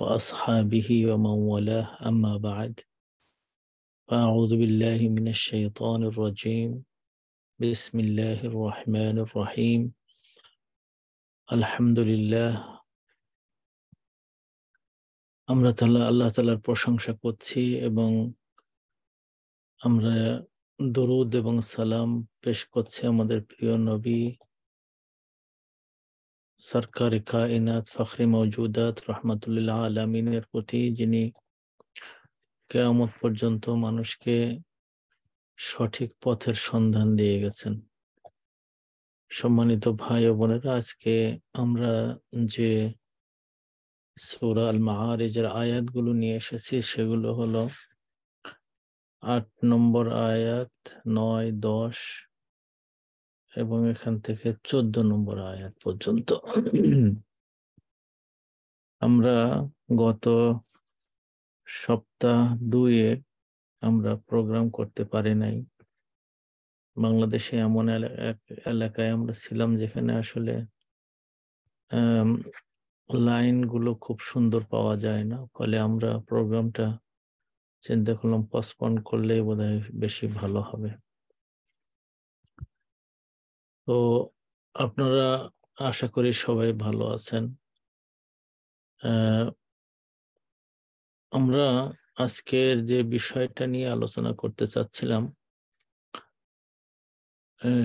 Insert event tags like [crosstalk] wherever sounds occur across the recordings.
وأصحابه ومن والاه أما بعد فأعوذ بالله من الشيطان الرجيم بسم الله الرحمن الرحيم الحمد لله أمرا تلا الله تلا برشان شكوتي إبن আমরা درود إبن سلام بشكوتي أمدر بيو نبي সরকারে কায়নাত ফখরি মৌজুদাত রহমতুল্লাহ আলমিনের প্রতি যিনি কেয়ামত পর্যন্ত মানুষকে সঠিক পথের সন্ধান দিয়ে গেছেন সম্মানিত ভাই ও বোনেরা আজকে আমরা যে সৌরা আল মাহারেজের আয়াতগুলো নিয়ে এসেছি সেগুলো হলো আট নম্বর আয়াত নয় দশ এবং এখান থেকে চোদ্দ নম্বর আয়াত পর্যন্ত আমরা গত সপ্তাহ দুইয়ের আমরা প্রোগ্রাম করতে পারি নাই বাংলাদেশে এমন এলাকায় আমরা ছিলাম যেখানে আসলে লাইনগুলো খুব সুন্দর পাওয়া যায় না ফলে আমরা প্রোগ্রামটা চিন্তা করলাম পসপন করলেই বোধহয় বেশি ভালো হবে তো আপনারা আশা করি সবাই ভালো আছেন আমরা আজকের যে বিষয়টা নিয়ে আলোচনা করতে চাচ্ছিলাম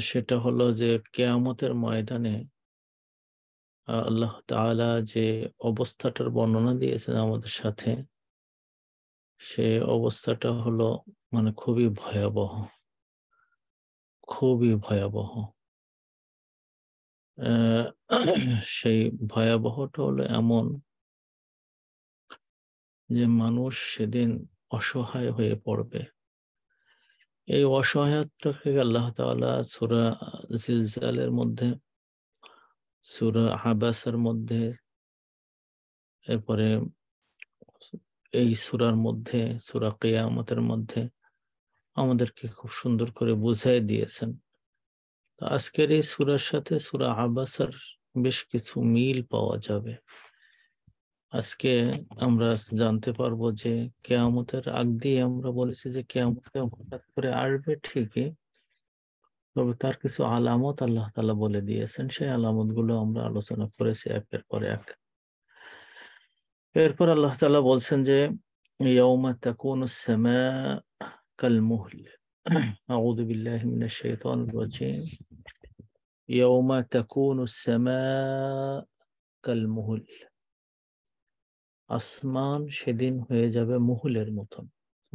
সেটা হলো যে কেয়ামতের ময়দানে আল্লাহ তালা যে অবস্থাটার বর্ণনা দিয়েছেন আমাদের সাথে সে অবস্থাটা হলো মানে খুবই ভয়াবহ খুবই ভয়াবহ [clears throat] সেই ভয়াবহটা হলো এমন যে মানুষ সেদিন অসহায় হয়ে পড়বে এই অসহায়ত্বকে আল্লাহ তালা সুরা জিলজালের মধ্যে সুরা হাবাসের মধ্যে এরপরে এই সুরার মধ্যে সুরা কেয়ামতের মধ্যে আমাদেরকে খুব সুন্দর করে বুঝাই দিয়েছেন আজকের এই সুরার সাথে সুরা আবাসার বেশ কিছু মিল পাওয়া যাবে আজকে আমরা জানতে পারবো যে কেয়ামতের আগ দিয়ে আমরা বলেছি যে কেয়ামত হঠাৎ করে আসবে ঠিকই তবে তার কিছু আলামত আল্লাহ তালা বলে দিয়েছেন সেই আলামত গুলো আমরা আলোচনা করেছি একের পর এক এরপর আল্লাহ তালা বলছেন যে ইয়ৌমা তাকুন কাল মুহলে أعوذ بالله من الشيطان الرجيم يوم تكون السماء كالمهل আসমান সেদিন হয়ে যাবে মুহুলের মতন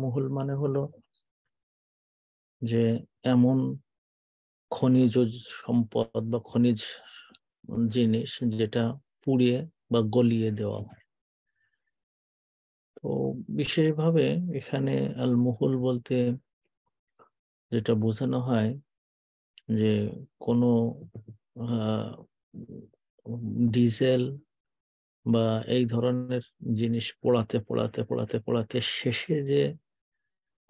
মুহুল মানে হলো যে এমন খনিজ সম্পদ বা খনিজ জিনিস যেটা পুড়িয়ে বা গলিয়ে দেওয়া হয় তো বিশেষভাবে এখানে আল মুহুল বলতে যেটা বোঝানো হয় যে কোনো ডিজেল বা এই ধরনের জিনিস পোড়াতে পোড়াতে পোড়াতে পোড়াতে শেষে যে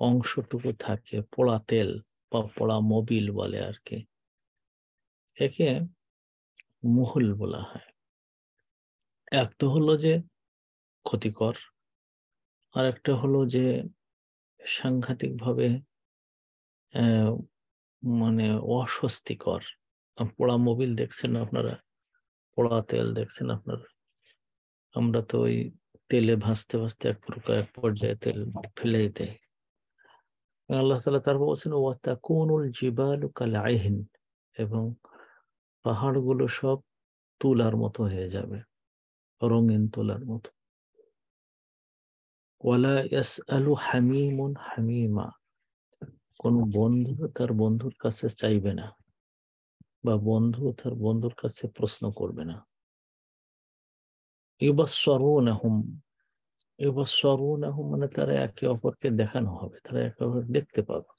অংশটুকু থাকে পোড়া তেল বা পোড়া মোবিল বলে আর কি একে মহল বলা হয় এক তো হলো যে ক্ষতিকর আর একটা হলো যে সাংঘাতিকভাবে মানে অস্বস্তিকর পোড়া মোবিল দেখছেন আপনারা পোড়া তেল দেখছেন আপনারা আমরা তো ওই তেলে ভাসতে ভাসতে এক প্রকার এক পর্যায়ে তেল ফেলে দেয় আল্লাহ তালা তারপর বলছেন ও ওয়াতাকুনুল জীবাণু কালে আইহিন এবং পাহাড়গুলো সব তুলার মতো হয়ে যাবে রঙিন তুলার মতো ওয়ালা ইয়াস আলু হামিমুন হামিমা কোন বন্ধু তার বন্ধুর কাছে চাইবে না বা বন্ধু তার বন্ধুর কাছে প্রশ্ন করবে না এবার মানে তারা একে অপরকে দেখানো হবে তারা একে অপর দেখতে পাবে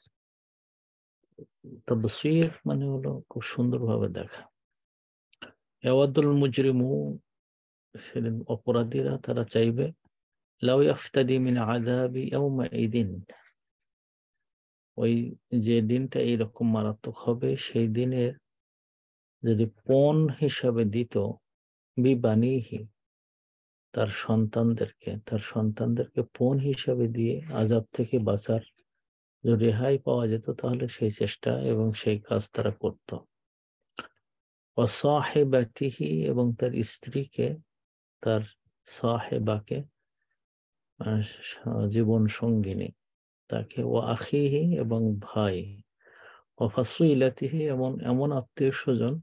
তবে মানে হলো খুব সুন্দরভাবে দেখা এওয়াদুল মুজরিমু সেদিন অপরাধীরা তারা চাইবে লাউ আফতাদি মিন আদাবি এই দিন ওই যে দিনটা এইরকম মারাত্মক হবে সেই দিনের যদি পণ হিসাবে দিত বিবানিহি তার সন্তানদেরকে তার সন্তানদেরকে পণ হিসাবে দিয়ে আজাব থেকে বাঁচার রেহাই পাওয়া যেত তাহলে সেই চেষ্টা এবং সেই কাজ তারা করত অসহেবাতিহি এবং তার স্ত্রীকে তার সহেবাকে জীবন সঙ্গিনী তাকে ও আখিহি এবং ভাই ও ইলাতিহি এমন এমন আত্মীয় স্বজন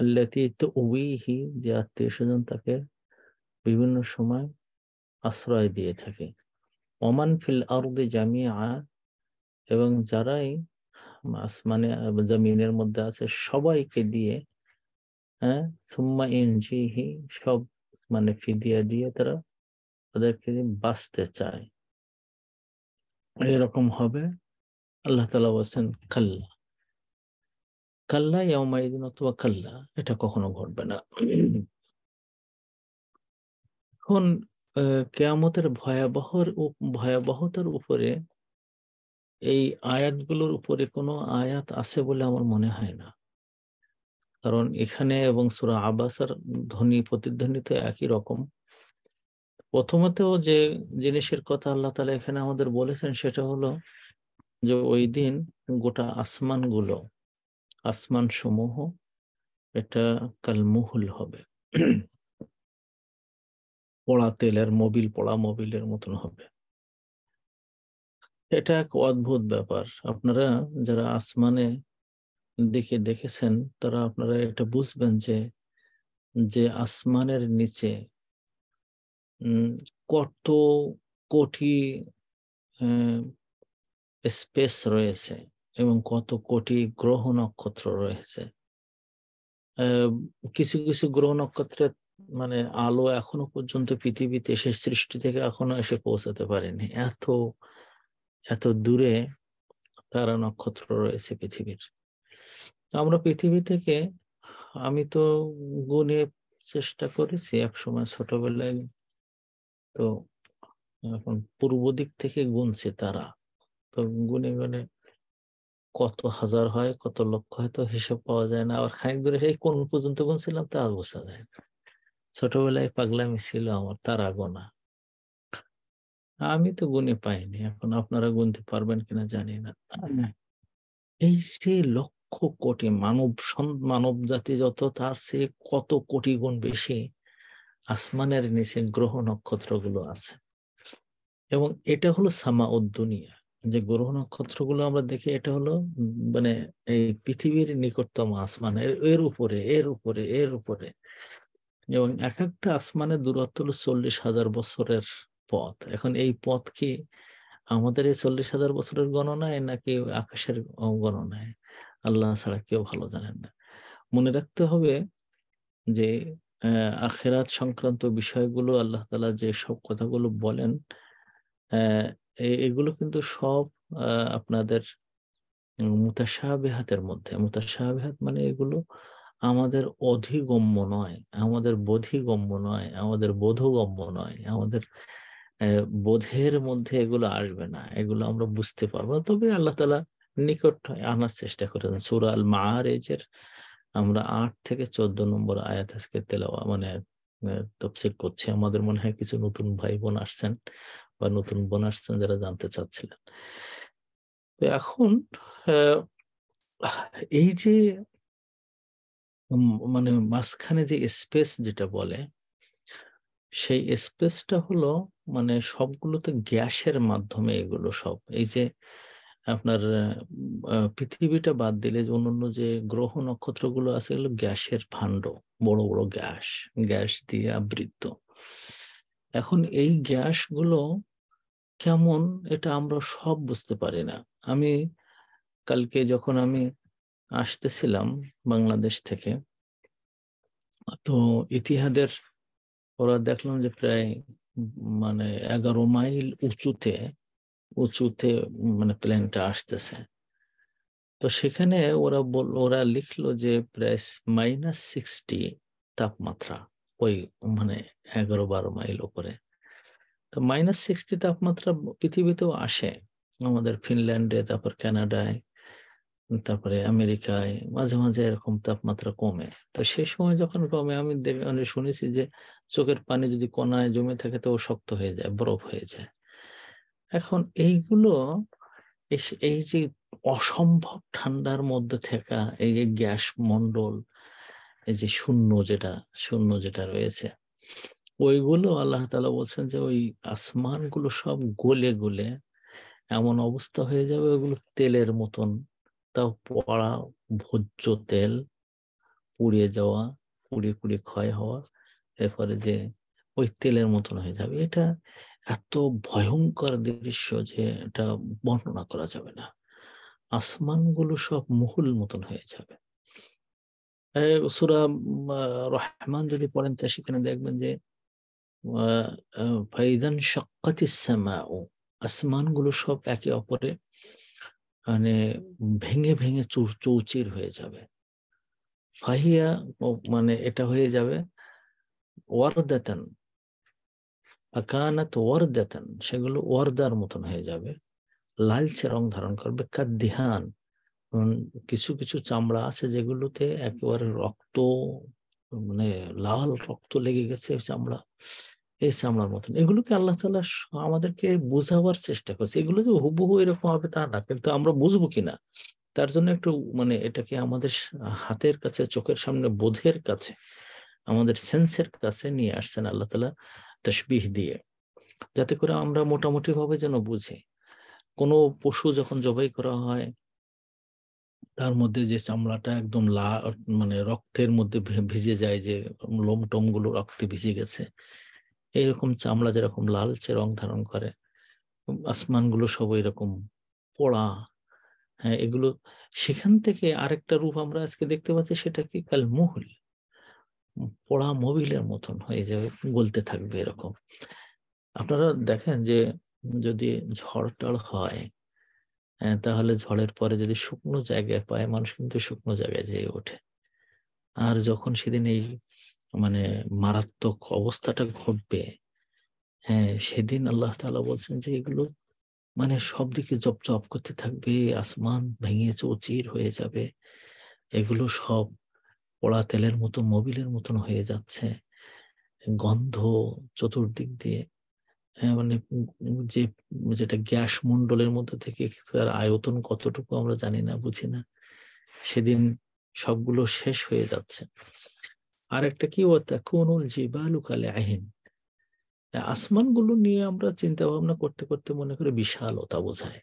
আল্লাতি উইহি যে আত্মীয় স্বজন তাকে বিভিন্ন সময় আশ্রয় দিয়ে থাকে ওমান ফিল আরদে জামিয়া এবং যারাই আসমানে জমিনের মধ্যে আছে সবাইকে দিয়ে হ্যাঁ সুম্মা ইনজিহি সব মানে ফিদিয়া দিয়ে তারা তাদেরকে বাঁচতে চায় এরকম হবে আল্লাহ তালা বলছেন কাল্লা কাল্লা ইয়ামাইদিন অথবা কাল্লা এটা কখনো ঘটবে না এখন কেয়ামতের ভয়াবহর ভয়াবহতার উপরে এই আয়াতগুলোর উপরে কোনো আয়াত আছে বলে আমার মনে হয় না কারণ এখানে এবং সুরা আবাসার ধ্বনি প্রতিধ্বনিতে একই রকম প্রথমত যে জিনিসের কথা আল্লাহ তালা এখানে আমাদের বলেছেন সেটা হলো যে ওই দিন গোটা আসমানগুলো আসমান সমূহ এটা কালমুহুল হবে পোড়া তেলের মোবিল পোড়া মোবিলের মতন হবে এটা এক অদ্ভুত ব্যাপার আপনারা যারা আসমানে দেখে দেখেছেন তারা আপনারা এটা বুঝবেন যে যে আসমানের নিচে কত কোটি স্পেস রয়েছে এবং কত কোটি গ্রহ নক্ষত্র রয়েছে কিছু কিছু গ্রহ নক্ষত্রের মানে আলো এখনো পর্যন্ত পৃথিবীতে এসে সৃষ্টি থেকে এখনো এসে পৌঁছাতে পারেনি এত এত দূরে তারা নক্ষত্র রয়েছে পৃথিবীর আমরা পৃথিবী থেকে আমি তো গুনে চেষ্টা করেছি এক সময় ছোটবেলায় তো এখন পূর্ব দিক থেকে গুনছে তারা তো গুনে গুনে কত হাজার হয় কত লক্ষ হয় তো হিসাব পাওয়া যায় না আবার খানিক ধরে সেই কোন পর্যন্ত গুনছিলাম তা আর বোঝা যায় না ছোটবেলায় পাগলামি ছিল আমার তারা গোনা আমি তো গুনে পাইনি এখন আপনারা গুনতে পারবেন কিনা জানি না এই সে লক্ষ কোটি মানব মানব জাতি যত তার সে কত কোটি গুণ বেশি আসমানের নিচে গ্রহ নক্ষত্রগুলো আছে এবং এটা হলো সামা উদ্দুনিয়া যে গ্রহ নক্ষত্রগুলো আমরা দেখি এটা হলো মানে এই পৃথিবীর নিকটতম আসমান এর উপরে এর উপরে এর উপরে এবং এক একটা আসমানের দূরত্ব হলো চল্লিশ হাজার বছরের পথ এখন এই পথ কি আমাদের এই চল্লিশ হাজার বছরের গণনায় নাকি আকাশের গণনায় আল্লাহ ছাড়া কেউ ভালো জানেন না মনে রাখতে হবে যে আখেরাত সংক্রান্ত বিষয়গুলো আল্লাহ তালা যে সব কথাগুলো বলেন এগুলো কিন্তু সব আপনাদের মুতাসাবেহাতের মধ্যে মুতাসাবেহাত মানে এগুলো আমাদের অধিগম্য নয় আমাদের বোধিগম্য নয় আমাদের বোধগম্য নয় আমাদের বোধের মধ্যে এগুলো আসবে না এগুলো আমরা বুঝতে পারবো না তবে আল্লাহ তালা নিকট আনার চেষ্টা করেছেন সুরাল মাহারেজের আহ আমরা আট থেকে চোদ্দ নম্বর আয়াত আজকে তেলাওয়া মানে তফসিল করছি আমাদের মনে হয় কিছু নতুন ভাই বোন আসছেন বা নতুন বোন আসছেন যারা জানতে চাচ্ছিলেন তো এখন এই যে মানে মাঝখানে যে স্পেস যেটা বলে সেই স্পেসটা হলো মানে সবগুলো তো গ্যাসের মাধ্যমে এগুলো সব এই যে আহ আপনার পৃথিবীটা বাদ দিলে অন্যান্য যে গ্রহ নক্ষত্রগুলো আছে এগুলো গ্যাসের ভাণ্ড বড় বড় গ্যাস গ্যাস দিয়ে আবৃত এখন এই গ্যাসগুলো কেমন এটা আমরা সব বুঝতে পারি না আমি কালকে যখন আমি আসতেছিলাম বাংলাদেশ থেকে তো ইতিহাদের ওরা দেখলাম যে প্রায় মানে এগারো মাইল উঁচুতে উঁচুতে মানে প্লেনটা আসতেছে তো সেখানে ওরা বল ওরা লিখলো যে প্রায় মাইনাস সিক্সটি তাপমাত্রা ওই মানে এগারো বারো মাইল ওপরে তো মাইনাস সিক্সটি তাপমাত্রা পৃথিবীতেও আসে আমাদের ফিনল্যান্ডে তারপর কানাডায় তারপরে আমেরিকায় মাঝে মাঝে এরকম তাপমাত্রা কমে তো সেই সময় যখন কমে আমি মানে শুনেছি যে চোখের পানি যদি কণায় জমে থাকে তো শক্ত হয়ে যায় বরফ হয়ে যায় এখন এইগুলো এই যে অসম্ভব ঠান্ডার মধ্যে থাকা এই যে গ্যাস মন্ডল এই যে শূন্য যেটা শূন্য যেটা রয়েছে ওইগুলো আল্লাহ তালা বলছেন যে ওই আসমানগুলো সব গলে গলে এমন অবস্থা হয়ে যাবে ওইগুলো তেলের মতন তাও পড়া ভোজ্য তেল পুড়িয়ে যাওয়া পুড়িয়ে পুড়িয়ে ক্ষয় হওয়া এরপরে যে ওই তেলের মতন হয়ে যাবে এটা এত ভয়ঙ্কর দৃশ্য যে এটা বর্ণনা করা যাবে না আসমানগুলো সব মুহুল মতন হয়ে যাবে সুরা রহমান যদি পড়েন তা সেখানে দেখবেন যে ফাইদান শক্কাতি সামাউ আসমানগুলো সব একে অপরে মানে ভেঙে ভেঙে চুর চৌচির হয়ে যাবে ফাহিয়া মানে এটা হয়ে যাবে ওয়ারদাতান আকানাত সেগুলো ওয়ার্দার মতন হয়ে যাবে লালচে রং ধারণ করবে কাদ্দিহান কিছু কিছু চামড়া আছে যেগুলোতে একবার রক্ত মানে লাল রক্ত লেগে গেছে চামড়া এই চামড়ার মতন এগুলোকে আল্লাহ তালা আমাদেরকে বোঝাবার চেষ্টা করছে এগুলো যে হুবহু এরকম হবে তা না কিন্তু আমরা বুঝবো কিনা তার জন্য একটু মানে এটাকে আমাদের হাতের কাছে চোখের সামনে বোধের কাছে আমাদের সেন্সের কাছে নিয়ে আসছেন আল্লাহ তালা তসবিহ দিয়ে যাতে করে আমরা মোটামুটি ভাবে যেন বুঝি কোনো পশু যখন জবাই করা হয় তার মধ্যে যে চামড়াটা একদম লা মানে রক্তের মধ্যে ভিজে যায় যে লোম গুলো রক্তে ভিজে গেছে এরকম চামড়া যেরকম লালচে রং ধারণ করে আসমানগুলো সব এরকম পোড়া হ্যাঁ এগুলো সেখান থেকে আরেকটা রূপ আমরা আজকে দেখতে পাচ্ছি সেটা কি কাল মুহুল পড়া মোবিলের মতন হয়ে যাবে গলতে থাকবে এরকম আপনারা দেখেন যে যদি ঝড় টড় হয় হ্যাঁ, তাহলে ঝড়ের পরে যদি শুকনো জায়গায় পায় মানুষ কিন্তু শুকনো জায়গায় যেয়ে ওঠে আর যখন সেদিন এই মানে মারাত্মক অবস্থাটা ঘটবে হ্যাঁ সেদিন আল্লাহ তালা বলছেন যে এগুলো মানে সব দিকে জপ জপ করতে থাকবে আসমান ভেঙে চৌচির হয়ে যাবে এগুলো সব পোড়া তেলের মতো মোবিলের মতন হয়ে যাচ্ছে গন্ধ চতুর্দিক দিয়ে হ্যাঁ, মানে যে যেটা গ্যাস মন্ডলের মধ্যে থেকে তার আয়তন কতটুকু আমরা জানি না বুঝি না সেদিন সবগুলো শেষ হয়ে যাচ্ছে আর একটা কি কোনুল জিবালু কালে আহিন আসমানগুলো নিয়ে আমরা চিন্তা ভাবনা করতে করতে মনে করে বিশালতা বোঝায়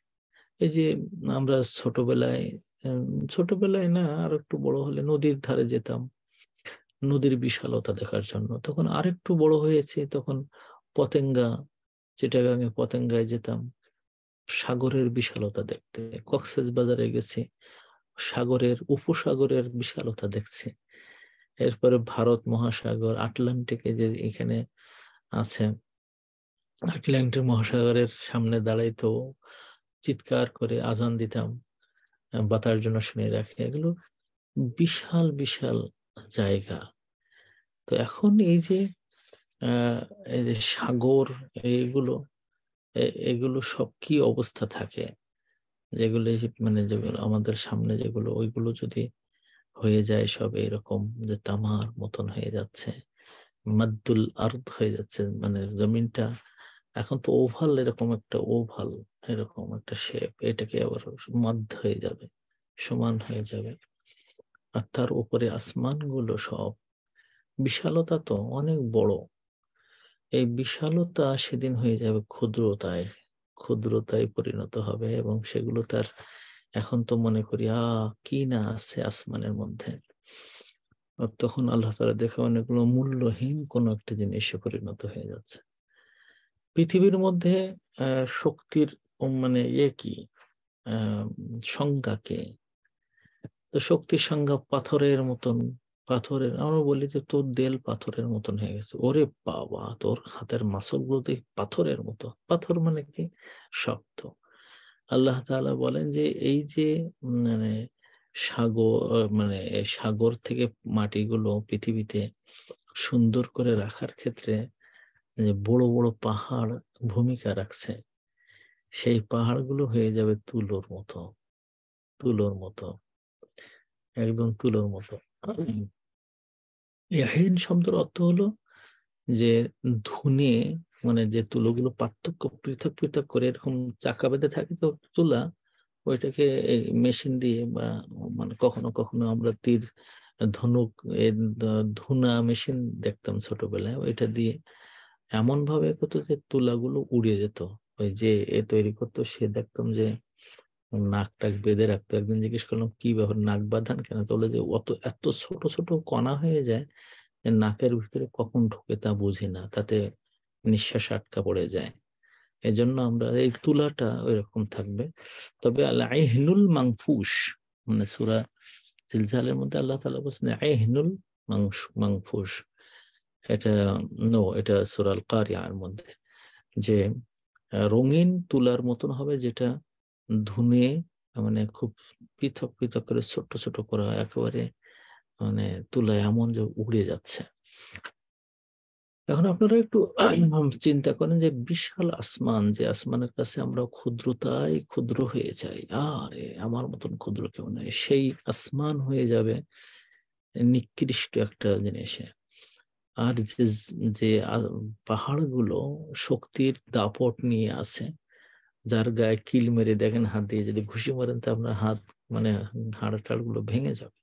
এই যে আমরা ছোটবেলায় ছোটবেলায় না আর একটু বড় হলে নদীর ধারে যেতাম নদীর বিশালতা দেখার জন্য তখন আর একটু বড় হয়েছে তখন পতেঙ্গা আমি পতেঙ্গায় যেতাম সাগরের বিশালতা দেখতে কক্সেস বাজারে গেছি সাগরের উপসাগরের বিশালতা দেখছি এরপরে ভারত মহাসাগর আটলান্টিকে যে এখানে আছে আটলান্টিক মহাসাগরের সামনে দাঁড়াইতো চিৎকার করে আজান দিতাম বাতার জন্য শুনিয়ে রাখে এগুলো বিশাল বিশাল জায়গা তো এখন এই যে এই যে সাগর এগুলো এগুলো সব কি অবস্থা থাকে যেগুলো মানে যেগুলো আমাদের সামনে যেগুলো ওইগুলো যদি হয়ে যায় সব এরকম যে তামার মতন হয়ে যাচ্ছে মাদ্দুল আর্দ হয়ে যাচ্ছে মানে জমিনটা এখন তো ওভাল এরকম একটা ওভাল এরকম একটা শেপ এটাকে আবার মধ্য হয়ে যাবে সমান হয়ে যাবে আর তার উপরে আসমানগুলো সব বিশালতা তো অনেক বড় এই বিশালতা সেদিন হয়ে যাবে ক্ষুদ্রতায় ক্ষুদ্রতায় পরিণত হবে এবং সেগুলো তার এখন তো মনে করি আ কি না আছে আসমানের মধ্যে তখন আল্লাহ তারা দেখে অনেকগুলো মূল্যহীন কোনো একটা জিনিসে পরিণত হয়ে যাচ্ছে পৃথিবীর মধ্যে শক্তির মানে ইয়ে কি সংজ্ঞাকে তো শক্তির সংজ্ঞা পাথরের মতন পাথরের আমরা বলি যে তোর দেল পাথরের মতন হয়ে গেছে ওরে বাবা তোর হাতের মাসক গুলোতে পাথরের মতো পাথর মানে কি শক্ত আল্লাহ তাআলা বলেন যে এই যে মানে সাগর মানে সাগর থেকে মাটিগুলো পৃথিবীতে সুন্দর করে রাখার ক্ষেত্রে বড় বড় পাহাড় ভূমিকা রাখছে সেই পাহাড়গুলো হয়ে যাবে তুলোর মতো তুলোর মতো একদম তুলোর মতো ইয়াহিন শব্দের অর্থ হলো যে ধুনে মানে যে তুলোগুলো পার্থক্য পৃথক পৃথক করে এরকম চাকা বেঁধে থাকে তো তুলা ওইটাকে মেশিন দিয়ে বা মানে কখনো কখনো আমরা তীর ধনুক ধুনা মেশিন দেখতাম ছোটবেলায় ওইটা দিয়ে এমন ভাবে করতো যে তুলাগুলো উড়ে যেত ওই যে এ তৈরি করতো সে দেখতাম যে নাক টাক বেঁধে রাখতো একদিন জিজ্ঞেস করলাম কি ব্যাপার নাক বাঁধান কেন তাহলে যে অত এত ছোট ছোট কণা হয়ে যায় যে নাকের ভিতরে কখন ঢোকে তা বুঝি না তাতে নিঃশ্বাস আটকা পড়ে যায় এজন্য আমরা এই তুলাটা ওইরকম থাকবে তবে আল্লাহ আইহনুল মাংফুস মানে সুরা জিলজালের মধ্যে আল্লাহ তালা বলছেন আইহনুল মাংস মাংফুস এটা নো এটা সুরাল কারিয়ার মধ্যে যে রঙিন তুলার মতন হবে যেটা ধুনে মানে খুব পৃথক পৃথক করে ছোট ছোট করা একেবারে মানে তুলা এমন যে উড়ে যাচ্ছে এখন আপনারা একটু [clears throat] চিন্তা করেন যে বিশাল আসমান যে আসমানের কাছে আমরা ক্ষুদ্রতাই ক্ষুদ্র হয়ে যাই আরে আমার মতন ক্ষুদ্র কেউ নেই সেই আসমান হয়ে যাবে নিকৃষ্ট একটা জিনিসে আর যে যে পাহাড়গুলো শক্তির দাপট নিয়ে আছে যার গায়ে কিল মেরে দেখেন হাত দিয়ে যদি ঘুষি মারেন তো আপনার হাত মানে হাড় টাড় গুলো ভেঙে যাবে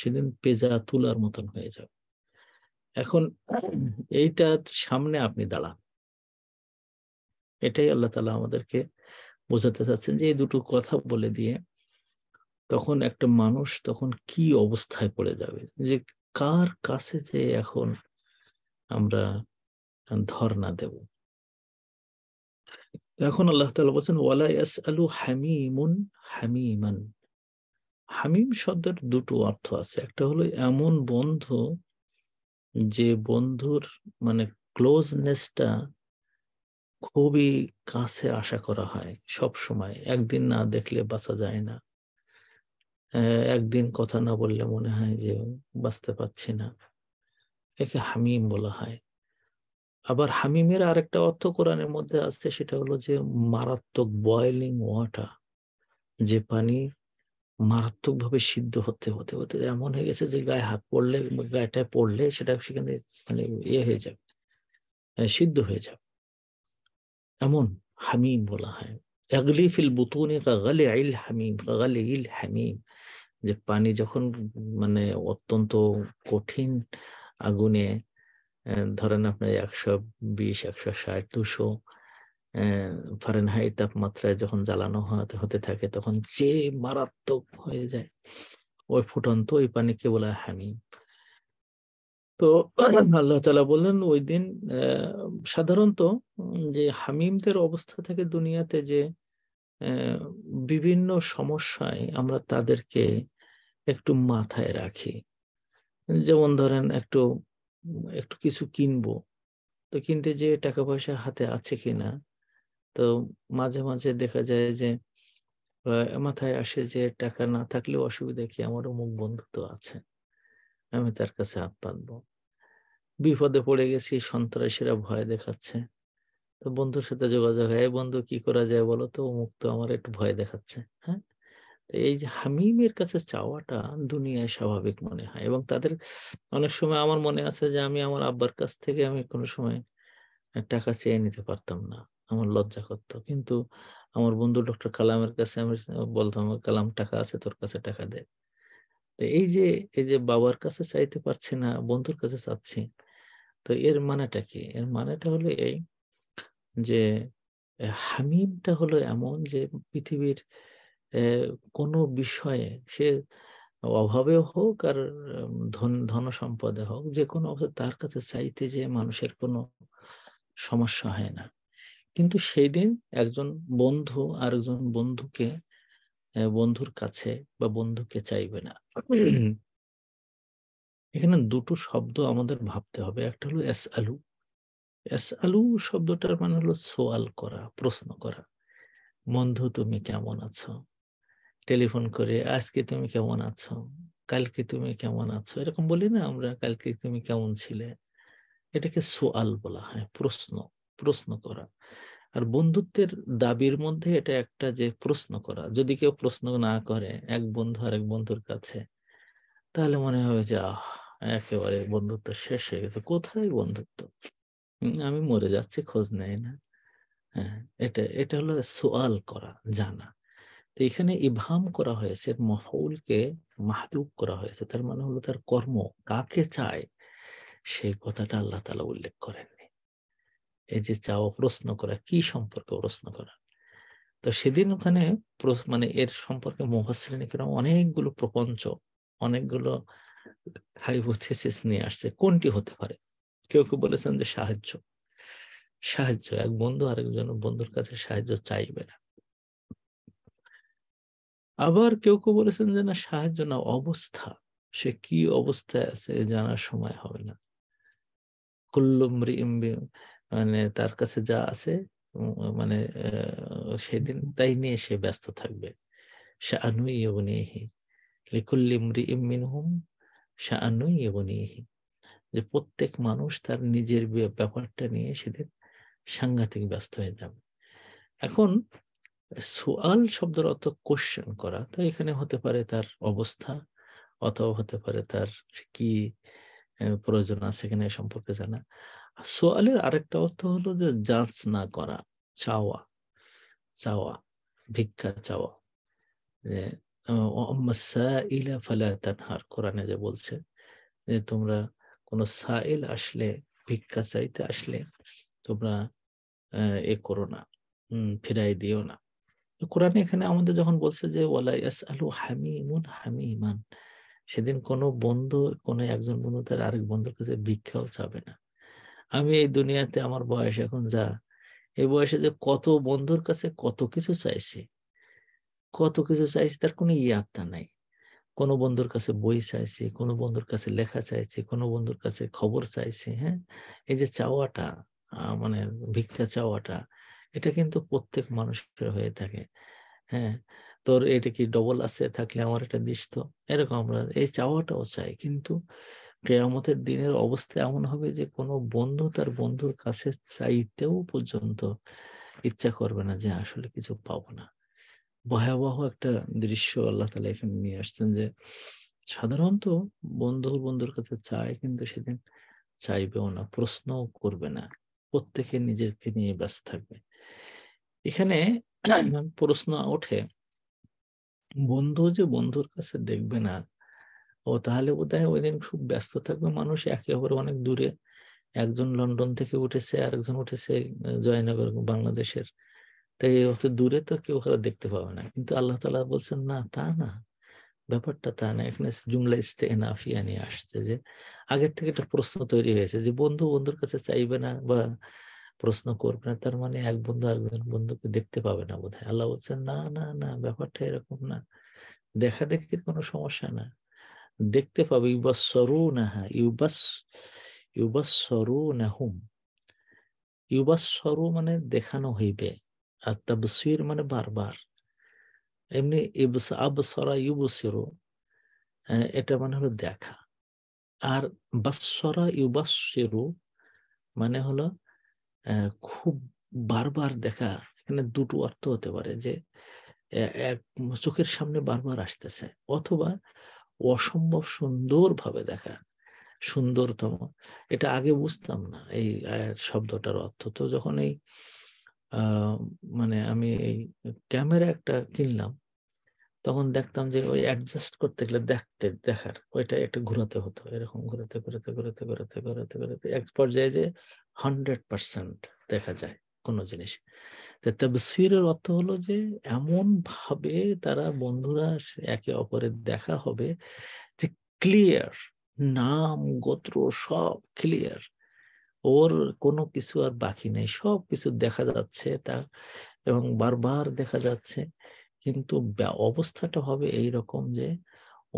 সেদিন পেজা তুলার মতন হয়ে যাবে এখন এইটার সামনে আপনি দাঁড়ান এটাই আল্লাহ তালা আমাদেরকে বোঝাতে চাচ্ছেন যে এই দুটো কথা বলে দিয়ে তখন একটা মানুষ তখন কি অবস্থায় পড়ে যাবে যে কার কাছে যে এখন আমরা ধর্ণা দেব এখন আল্লাহ তালা বলছেন ওয়ালা ইয়াস আলু হামিমুন হামিমান হামিম শব্দের দুটো অর্থ আছে একটা হলো এমন বন্ধু যে বন্ধুর মানে ক্লোজনেসটা খুবই কাছে আশা করা হয় সব সময় একদিন না দেখলে বাঁচা যায় না একদিন কথা না বললে মনে হয় যে বাঁচতে পারছি না একে হামিম বলা হয় আবার হামিমের আরেকটা অর্থ কোরআনের মধ্যে আছে সেটা হলো যে মারাত্মক বয়েলিং ওয়াটার যে পানি মারাত্মকভাবে সিদ্ধ হতে হতে হতে এমন হয়ে গেছে যে গায়ে হাত পড়লে গায়েটায় পড়লে সেটা সেখানে মানে ইয়ে হয়ে যাবে সিদ্ধ হয়ে যাবে এমন হামিম বলা হয় আগলি ফিল বুতুনে কাগালে আইল হামিম কাগালে ইল হামিম যে পানি যখন মানে অত্যন্ত কঠিন আগুনে ধরেন আপনার একশো বিশ একশো ষাট দুশো ফারেনহাইট তাপমাত্রায় যখন জ্বালানো হতে হতে থাকে তখন যে মারাত্মক হয়ে যায় ওই ফুটন্ত ওই পানিকে বলা হামি তো হ্যাঁ। আল্লাহ তালা বললেন ওই দিন সাধারণত যে হামিমদের অবস্থা থেকে দুনিয়াতে যে বিভিন্ন সমস্যায় আমরা তাদেরকে একটু মাথায় রাখি যেমন ধরেন একটু একটু কিছু কিনবো তো কিনতে যে টাকা পয়সা হাতে আছে কিনা তো মাঝে মাঝে দেখা যায় যে মাথায় আসে যে টাকা না থাকলেও অসুবিধা কি আমার অমুক বন্ধু তো আছে আমি তার কাছে হাত পাতব বিপদে পড়ে গেছি সন্ত্রাসীরা ভয় দেখাচ্ছে তো বন্ধুর সাথে যোগাযোগ হয় বন্ধু কি করা যায় বলো তো অমুক তো আমার একটু ভয় দেখাচ্ছে হ্যাঁ এই যে হামিমের কাছে চাওয়াটা দুনিয়ায় স্বাভাবিক মনে হয় এবং তাদের অনেক সময় আমার মনে আছে যে আমি আমার আব্বার কাছ থেকে আমি কোনো সময় টাকা চেয়ে নিতে পারতাম না আমার লজ্জা করত কিন্তু আমার বন্ধু ডক্টর কালামের কাছে আমি বলতাম কালাম টাকা আছে তোর কাছে টাকা দে এই যে এই যে বাবার কাছে চাইতে পারছি না বন্ধুর কাছে চাচ্ছি তো এর মানেটা কি এর মানেটা হলো এই যে হামিমটা হলো এমন যে পৃথিবীর কোনো বিষয়ে সে অভাবে হোক আর ধন ধন সম্পদে হোক যে কোনো তার কাছে চাইতে যে মানুষের কোনো সমস্যা হয় না কিন্তু সেই দিন একজন বন্ধু আরেকজন বন্ধুকে বন্ধুর কাছে বা বন্ধুকে চাইবে না এখানে দুটো শব্দ আমাদের ভাবতে হবে একটা হলো এস আলু এস আলু শব্দটার মানে হলো সোয়াল করা প্রশ্ন করা বন্ধু তুমি কেমন আছো টেলিফোন করে আজকে তুমি কেমন আছো কালকে তুমি কেমন আছো এরকম বলি না আমরা কালকে তুমি কেমন ছিলে এটাকে সোয়াল বলা হয় প্রশ্ন প্রশ্ন করা আর বন্ধুত্বের দাবির মধ্যে এটা একটা যে প্রশ্ন করা যদি কেউ প্রশ্ন না করে এক বন্ধু আর এক বন্ধুর কাছে তাহলে মনে হবে যে আহ একেবারে বন্ধুত্ব শেষ হয়ে গেছে কোথায় বন্ধুত্ব আমি মরে যাচ্ছি খোঁজ নেয় না হ্যাঁ এটা এটা হলো সোয়াল করা জানা এখানে ইভাম করা হয়েছে মহৌলকে মাহদুব করা হয়েছে তার মানে হলো তার কর্ম কাকে চায় সেই কথাটা আল্লাহ তালা উল্লেখ করেননি এই যে চাওয়া প্রশ্ন করা কি সম্পর্কে প্রশ্ন করা তো সেদিন ওখানে মানে এর সম্পর্কে করা অনেকগুলো প্রপঞ্চ অনেকগুলো হাইপোথেসিস নিয়ে আসছে কোনটি হতে পারে কেউ কেউ বলেছেন যে সাহায্য সাহায্য এক বন্ধু আরেকজন বন্ধুর কাছে সাহায্য চাইবে না আবার কেউ কেউ বলেছেন যে না সাহায্য না অবস্থা সে কি অবস্থায় আছে জানার সময় হবে না মানে তার কাছে যা আছে মানে সেদিন তাই নিয়ে সে ব্যস্ত থাকবে যে প্রত্যেক মানুষ তার নিজের ব্যাপারটা নিয়ে সেদিন সাংঘাতিক ব্যস্ত হয়ে যাবে এখন সোয়াল শব্দের অর্থ কোশ্চেন করা তো এখানে হতে পারে তার অবস্থা অথবা হতে পারে তার কি প্রয়োজন আছে এখানে সম্পর্কে জানা সোয়ালের আরেকটা অর্থ হলো যে যাচ না করা চাওয়া চাওয়া ভিক্ষা চাওয়া যে কোরআনে যে বলছে যে তোমরা কোনো সাইল আসলে ভিক্ষা চাইতে আসলে তোমরা এ করো না ফিরাই দিও না কোরআনে এখানে আমাদের যখন বলছে যে ওয়ালাইয়াস আলু হামিমুন হামিমান সেদিন কোনো বন্ধু কোন একজন বন্ধু তার আরেক বন্ধুর কাছে ভিক্ষাও চাবে না আমি এই দুনিয়াতে আমার বয়স এখন যা এই বয়সে যে কত বন্ধুর কাছে কত কিছু চাইছে কত কিছু চাইছে তার কোনো ইয়াদটা নাই কোন বন্ধুর কাছে বই চাইছে কোন বন্ধুর কাছে লেখা চাইছে কোন বন্ধুর কাছে খবর চাইছে হ্যাঁ এই যে চাওয়াটা মানে ভিক্ষা চাওয়াটা এটা কিন্তু প্রত্যেক মানুষের হয়ে থাকে হ্যাঁ তোর এটা কি ডবল আছে থাকলে আমার এটা দিস তো এরকম আমরা এই চাওয়াটাও চাই কিন্তু কেয়ামতের দিনের অবস্থা এমন হবে যে কোনো বন্ধু তার বন্ধুর কাছে চাইতেও পর্যন্ত ইচ্ছা করবে না যে আসলে কিছু পাবো না ভয়াবহ একটা দৃশ্য আল্লাহ তালা এখানে নিয়ে আসছেন যে সাধারণত বন্ধুর বন্ধুর কাছে চায় কিন্তু সেদিন চাইবেও না প্রশ্নও করবে না প্রত্যেকে নিজেকে নিয়ে ব্যস্ত থাকবে এখানে হ্যাঁ। প্রশ্ন ওঠে বন্ধু যে বন্ধুর কাছে দেখবে না ও তাহলে বোধহয় ওই দিন খুব ব্যস্ত থাকবে মানুষ একে অপরে অনেক দূরে একজন লন্ডন থেকে উঠেছে আরেকজন উঠেছে জয়নগর বাংলাদেশের তাই অত দূরে তো কেউ ওখানে দেখতে পাবে না কিন্তু আল্লাহ তালা বলছেন না তা না ব্যাপারটা তা না এখানে জুমলা ইস্তে নাফিয়া নিয়ে আসছে যে আগের থেকে একটা প্রশ্ন তৈরি হয়েছে যে বন্ধু বন্ধুর কাছে চাইবে না বা প্রশ্ন করবে না তার মানে এক বন্ধু আরেকজন বন্ধুকে দেখতে পাবে না বোধ হয় আল্লাহ বলছেন না না না ব্যাপারটা এরকম না দেখা দেখতে কোনো সমস্যা না দেখতে পাবে ইউবাস সরু হ্যাঁ ইউবাস ইউবাস সরু না হুম ইউবাস সরু মানে দেখানো হইবে আর তাবসির মানে বারবার এমনি ইবস আবসরা ইউবসিরু এটা মানে হলো দেখা আর বাসরা সেরু মানে হলো খুব বারবার দেখা এখানে দুটো অর্থ হতে পারে যে এক চোখের সামনে বারবার আসতেছে অথবা অসম্ভব সুন্দর ভাবে দেখা সুন্দরতম এটা আগে বুঝতাম না এই শব্দটার অর্থ তো যখন এই মানে আমি এই ক্যামেরা একটা কিনলাম তখন দেখতাম যে ওই অ্যাডজাস্ট করতে গেলে দেখতে দেখার ওইটা একটু ঘোরাতে হতো এরকম ঘোরাতে ঘুরাতে ঘুরাতে ঘুরাতে ঘুরাতে ঘুরাতে এক পর্যায়ে যে হান্ড্রেড পার্সেন্ট দেখা যায় কোনো জিনিস তাবসিরের অর্থ হলো যে এমন ভাবে তারা বন্ধুরা একে অপরের দেখা হবে যে ক্লিয়ার নাম গোত্র সব ক্লিয়ার ওর কোনো কিছু আর বাকি নেই সব কিছু দেখা যাচ্ছে তা এবং বারবার দেখা যাচ্ছে কিন্তু অবস্থাটা হবে এই রকম যে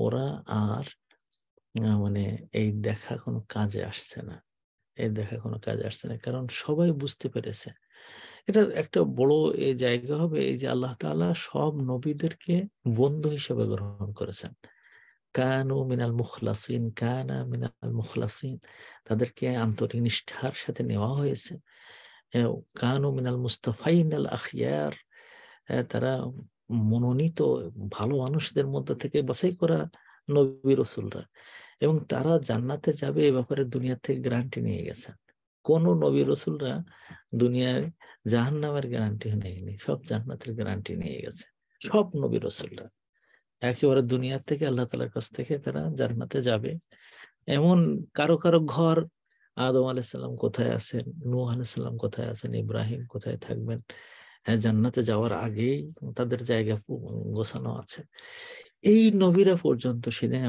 ওরা আর মানে এই দেখা কোনো কাজে আসছে না এই দেখা কোনো কাজ আসছে না কারণ সবাই বুঝতে পেরেছে এটা একটা বড় এই জায়গা হবে এই যে আল্লাহ তালা সব নবীদেরকে বন্ধু হিসেবে গ্রহণ করেছেন কানু মিনাল মুখলাসিন কানা মিনাল মুখলাসিন তাদেরকে আন্তরিক নিষ্ঠার সাথে নেওয়া হয়েছে কানু মিনাল মুস্তফাইন আল আখিয়ার তারা মনোনীত ভালো মানুষদের মধ্যে থেকে বাছাই করা নবী রসুলরা এবং তারা জান্নাতে যাবে এ ব্যাপারে দুনিয়া থেকে গ্যারান্টি নিয়ে গেছেন কোন নবী রসুলরা দুনিয়ায় জাহান নামের গ্যারান্টি নেয়নি সব জান্নাতের গ্যারান্টি নিয়ে গেছে সব নবী রসুলরা একেবারে দুনিয়ার থেকে আল্লাহ তালার কাছ থেকে তারা জান্নাতে যাবে এমন কারো কারো ঘর আদম আলাইসাল্লাম কোথায় আছেন নু আলাইসাল্লাম কোথায় আছেন ইব্রাহিম কোথায় থাকবেন হ্যাঁ, জান্নাতে যাওয়ার আগেই তাদের জায়গা গোছানো আছে এই নবীরা পর্যন্ত সেদিন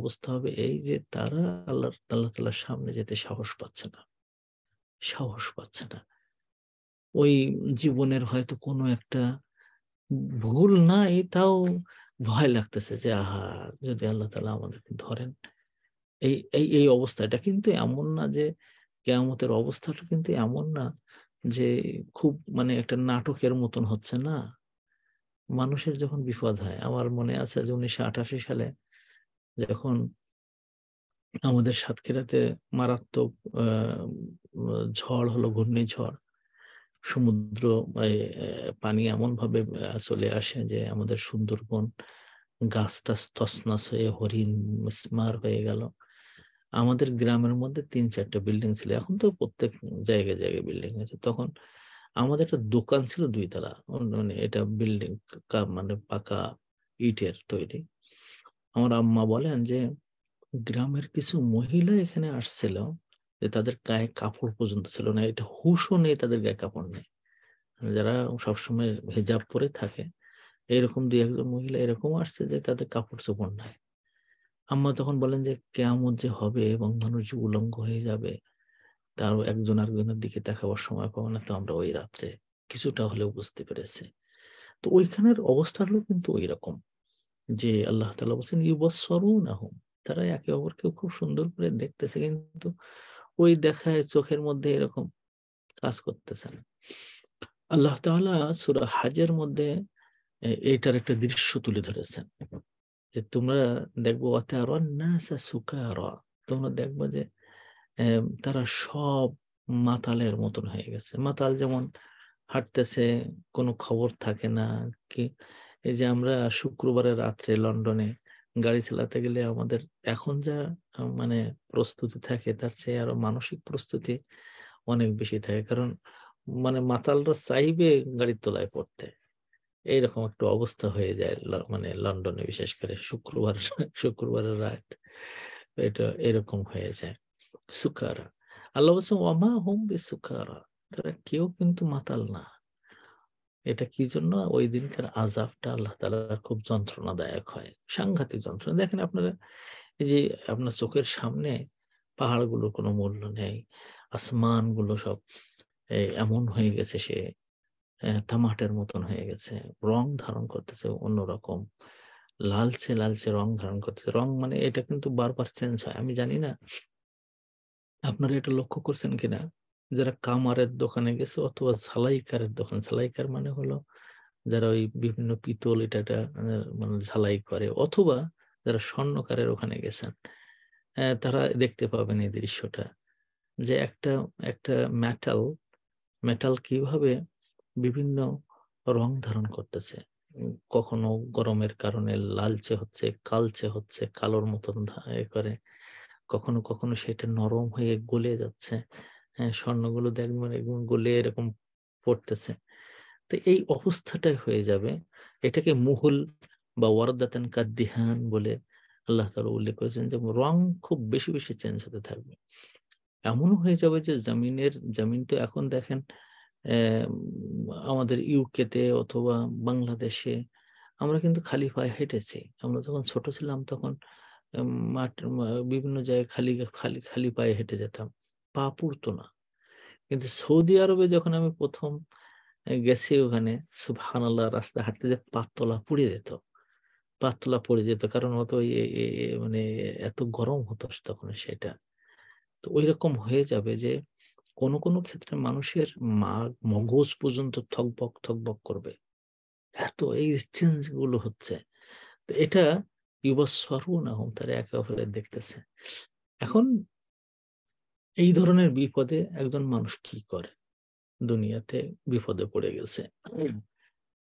অবস্থা হবে এই যে তারা আল্লাহ আল্লাহ তালার সামনে যেতে সাহস পাচ্ছে না সাহস পাচ্ছে না ওই জীবনের হয়তো কোনো একটা ভুল নাই তাও ভয় লাগতেছে যে আহা যদি আল্লাহ তালা আমাদেরকে ধরেন এই এই এই অবস্থাটা কিন্তু এমন না যে কেয়ামতের অবস্থাটা কিন্তু এমন না যে খুব মানে একটা নাটকের মতন হচ্ছে না মানুষের যখন বিপদ হয় আমার মনে আছে যে উনিশশো আঠাশি সালে যখন আমাদের সাতক্ষীরাতে মারাত্মক ঝড় হলো ঘূর্ণিঝড় সমুদ্র পানি এমন ভাবে চলে আসে যে আমাদের সুন্দরবন গাছটা তসনাস হয়ে হরিণ স্মার হয়ে গেল আমাদের গ্রামের মধ্যে তিন চারটা বিল্ডিং ছিল এখন তো প্রত্যেক জায়গায় জায়গায় বিল্ডিং আছে তখন আমাদের একটা দোকান ছিল দুই তালা মানে এটা বিল্ডিং মানে পাকা ইটের তৈরি আমার আম্মা বলেন যে গ্রামের কিছু মহিলা এখানে আসছিল যে তাদের গায়ে কাপড় পর্যন্ত ছিল না এটা হুশও নেই তাদের গায়ে কাপড় নেই যারা সবসময় হেজাব পরে থাকে এরকম দুই একজন মহিলা এরকম আসছে যে তাদের কাপড় চোপড় নাই আম্মা তখন বলেন যে কেমন যে হবে এবং মানুষ উলঙ্গ হয়ে যাবে তার একজন আরেকজনের দিকে দেখাবার সময় পাবো না তো আমরা ওই রাত্রে কিছুটা হলেও বুঝতে পেরেছি তো ওইখানের অবস্থা হলো কিন্তু ওই রকম যে আল্লাহ তালা বলছেন ইউবসরুন আহম তারা একে অপরকে খুব সুন্দর করে দেখতেছে কিন্তু ওই দেখায় চোখের মধ্যে এরকম কাজ করতেছেন আল্লাহ তালা সুরা হাজের মধ্যে এটার একটা দৃশ্য তুলে ধরেছেন যে তোমরা দেখবো অতে আর তোমরা দেখবো যে তারা সব মাতালের মতন হয়ে গেছে মাতাল যেমন হাঁটতেছে কোনো খবর থাকে না কি এই যে আমরা শুক্রবারের রাত্রে লন্ডনে গাড়ি চালাতে গেলে আমাদের এখন যা মানে প্রস্তুতি থাকে তার চেয়ে আরো মানসিক প্রস্তুতি অনেক বেশি থাকে কারণ মানে মাতালরা চাইবে গাড়ির তলায় পড়তে এইরকম একটা অবস্থা হয়ে যায় মানে লন্ডনে বিশেষ করে শুক্রবার শুক্রবারের রাত এটা এরকম হয়ে যায় সুকারা আল্লাহ বলছে ওয়ামা হোম বে সুকারা তারা কেউ কিন্তু মাতাল না এটা কি জন্য ওই দিনকার আজাবটা আল্লাহ তালা খুব যন্ত্রণাদায়ক হয় সাংঘাতিক যন্ত্রণা দেখেন আপনারা এই যে আপনার চোখের সামনে পাহাড়গুলো কোনো মূল্য নেই আসমানগুলো সব এমন হয়ে গেছে সে তামাটের মতন হয়ে গেছে রং ধারণ করতেছে অন্যরকম লালচে লালচে রং ধারণ করতেছে রং মানে এটা কিন্তু বারবার চেঞ্জ হয় আমি জানি না আপনারা এটা লক্ষ্য করছেন কিনা যারা কামারের দোকানে গেছে অথবা ঝালাইকারের দোকান ঝালাইকার মানে হলো যারা ওই বিভিন্ন পিতল এটা মানে ঝালাই করে অথবা যারা স্বর্ণকারের ওখানে গেছেন তারা দেখতে পাবেন এই দৃশ্যটা যে একটা একটা মেটাল মেটাল কিভাবে বিভিন্ন রং ধারণ করতেছে কখনো গরমের কারণে লালচে হচ্ছে কালচে হচ্ছে কালোর মতন করে কখনো কখনো সেটা নরম হয়ে গলে যাচ্ছে হ্যাঁ, স্বর্ণগুলো দেখবেন মানে এবং গলে এরকম পড়তেছে তো এই অবস্থাটাই হয়ে যাবে এটাকে মুহুল বা ওয়ারদাতেন কাদ্দিহান বলে আল্লাহ তালা উল্লেখ করেছেন যে রং খুব বেশি বেশি চেঞ্জ হতে থাকবে এমনও হয়ে যাবে যে জামিনের জামিন তো এখন দেখেন আমাদের ইউকেতে অথবা বাংলাদেশে আমরা কিন্তু খালি পায়ে হেঁটেছি আমরা যখন ছোট ছিলাম তখন বিভিন্ন জায়গায় খালি খালি খালি পায়ে হেঁটে যেতাম পা পুড়তো না কিন্তু সৌদি আরবে যখন আমি প্রথম গেছি ওখানে সুবহান আল্লাহ রাস্তা হাঁটতে যে পাতলা পুড়ে যেত পাতলা পড়ে যেত কারণ অত মানে এত গরম হতো তখন সেটা তো ওই রকম হয়ে যাবে যে কোনো কোনো ক্ষেত্রে মানুষের মগজ পর্যন্ত থকবক থকবক করবে এত এই চেঞ্জ গুলো হচ্ছে তো এটা ইউবসরুন তারা একে অপরের দেখতেছে এখন এই ধরনের বিপদে একজন মানুষ কি করে দুনিয়াতে বিপদে পড়ে গেছে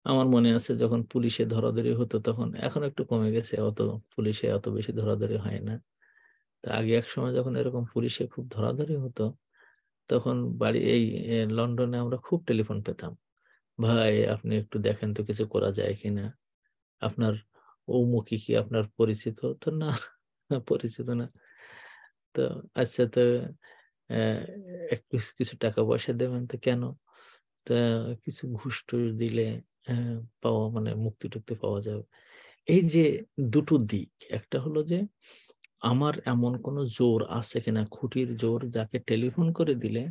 আমার মনে আছে যখন পুলিশে ধরাধরি হতো তখন এখন একটু কমে গেছে অত পুলিশে অত বেশি ধরাধরি হয় না তা আগে এক সময় যখন এরকম পুলিশে খুব ধরাধরি হতো তখন বাড়ি এই লন্ডনে আমরা খুব টেলিফোন পেতাম ভাই আপনি একটু দেখেন তো কিছু করা যায় কিনা আপনার অমুখী কি আপনার পরিচিত তো না পরিচিত না তো আচ্ছা তো কিছু টাকা পয়সা দেবেন তো কেন তা কিছু ঘুষ দিলে পাওয়া মানে মুক্তি টুক্তি পাওয়া যাবে এই যে দুটো দিক একটা হলো যে আমার এমন কোনো জোর আছে কিনা খুঁটির জোর যাকে টেলিফোন করে দিলে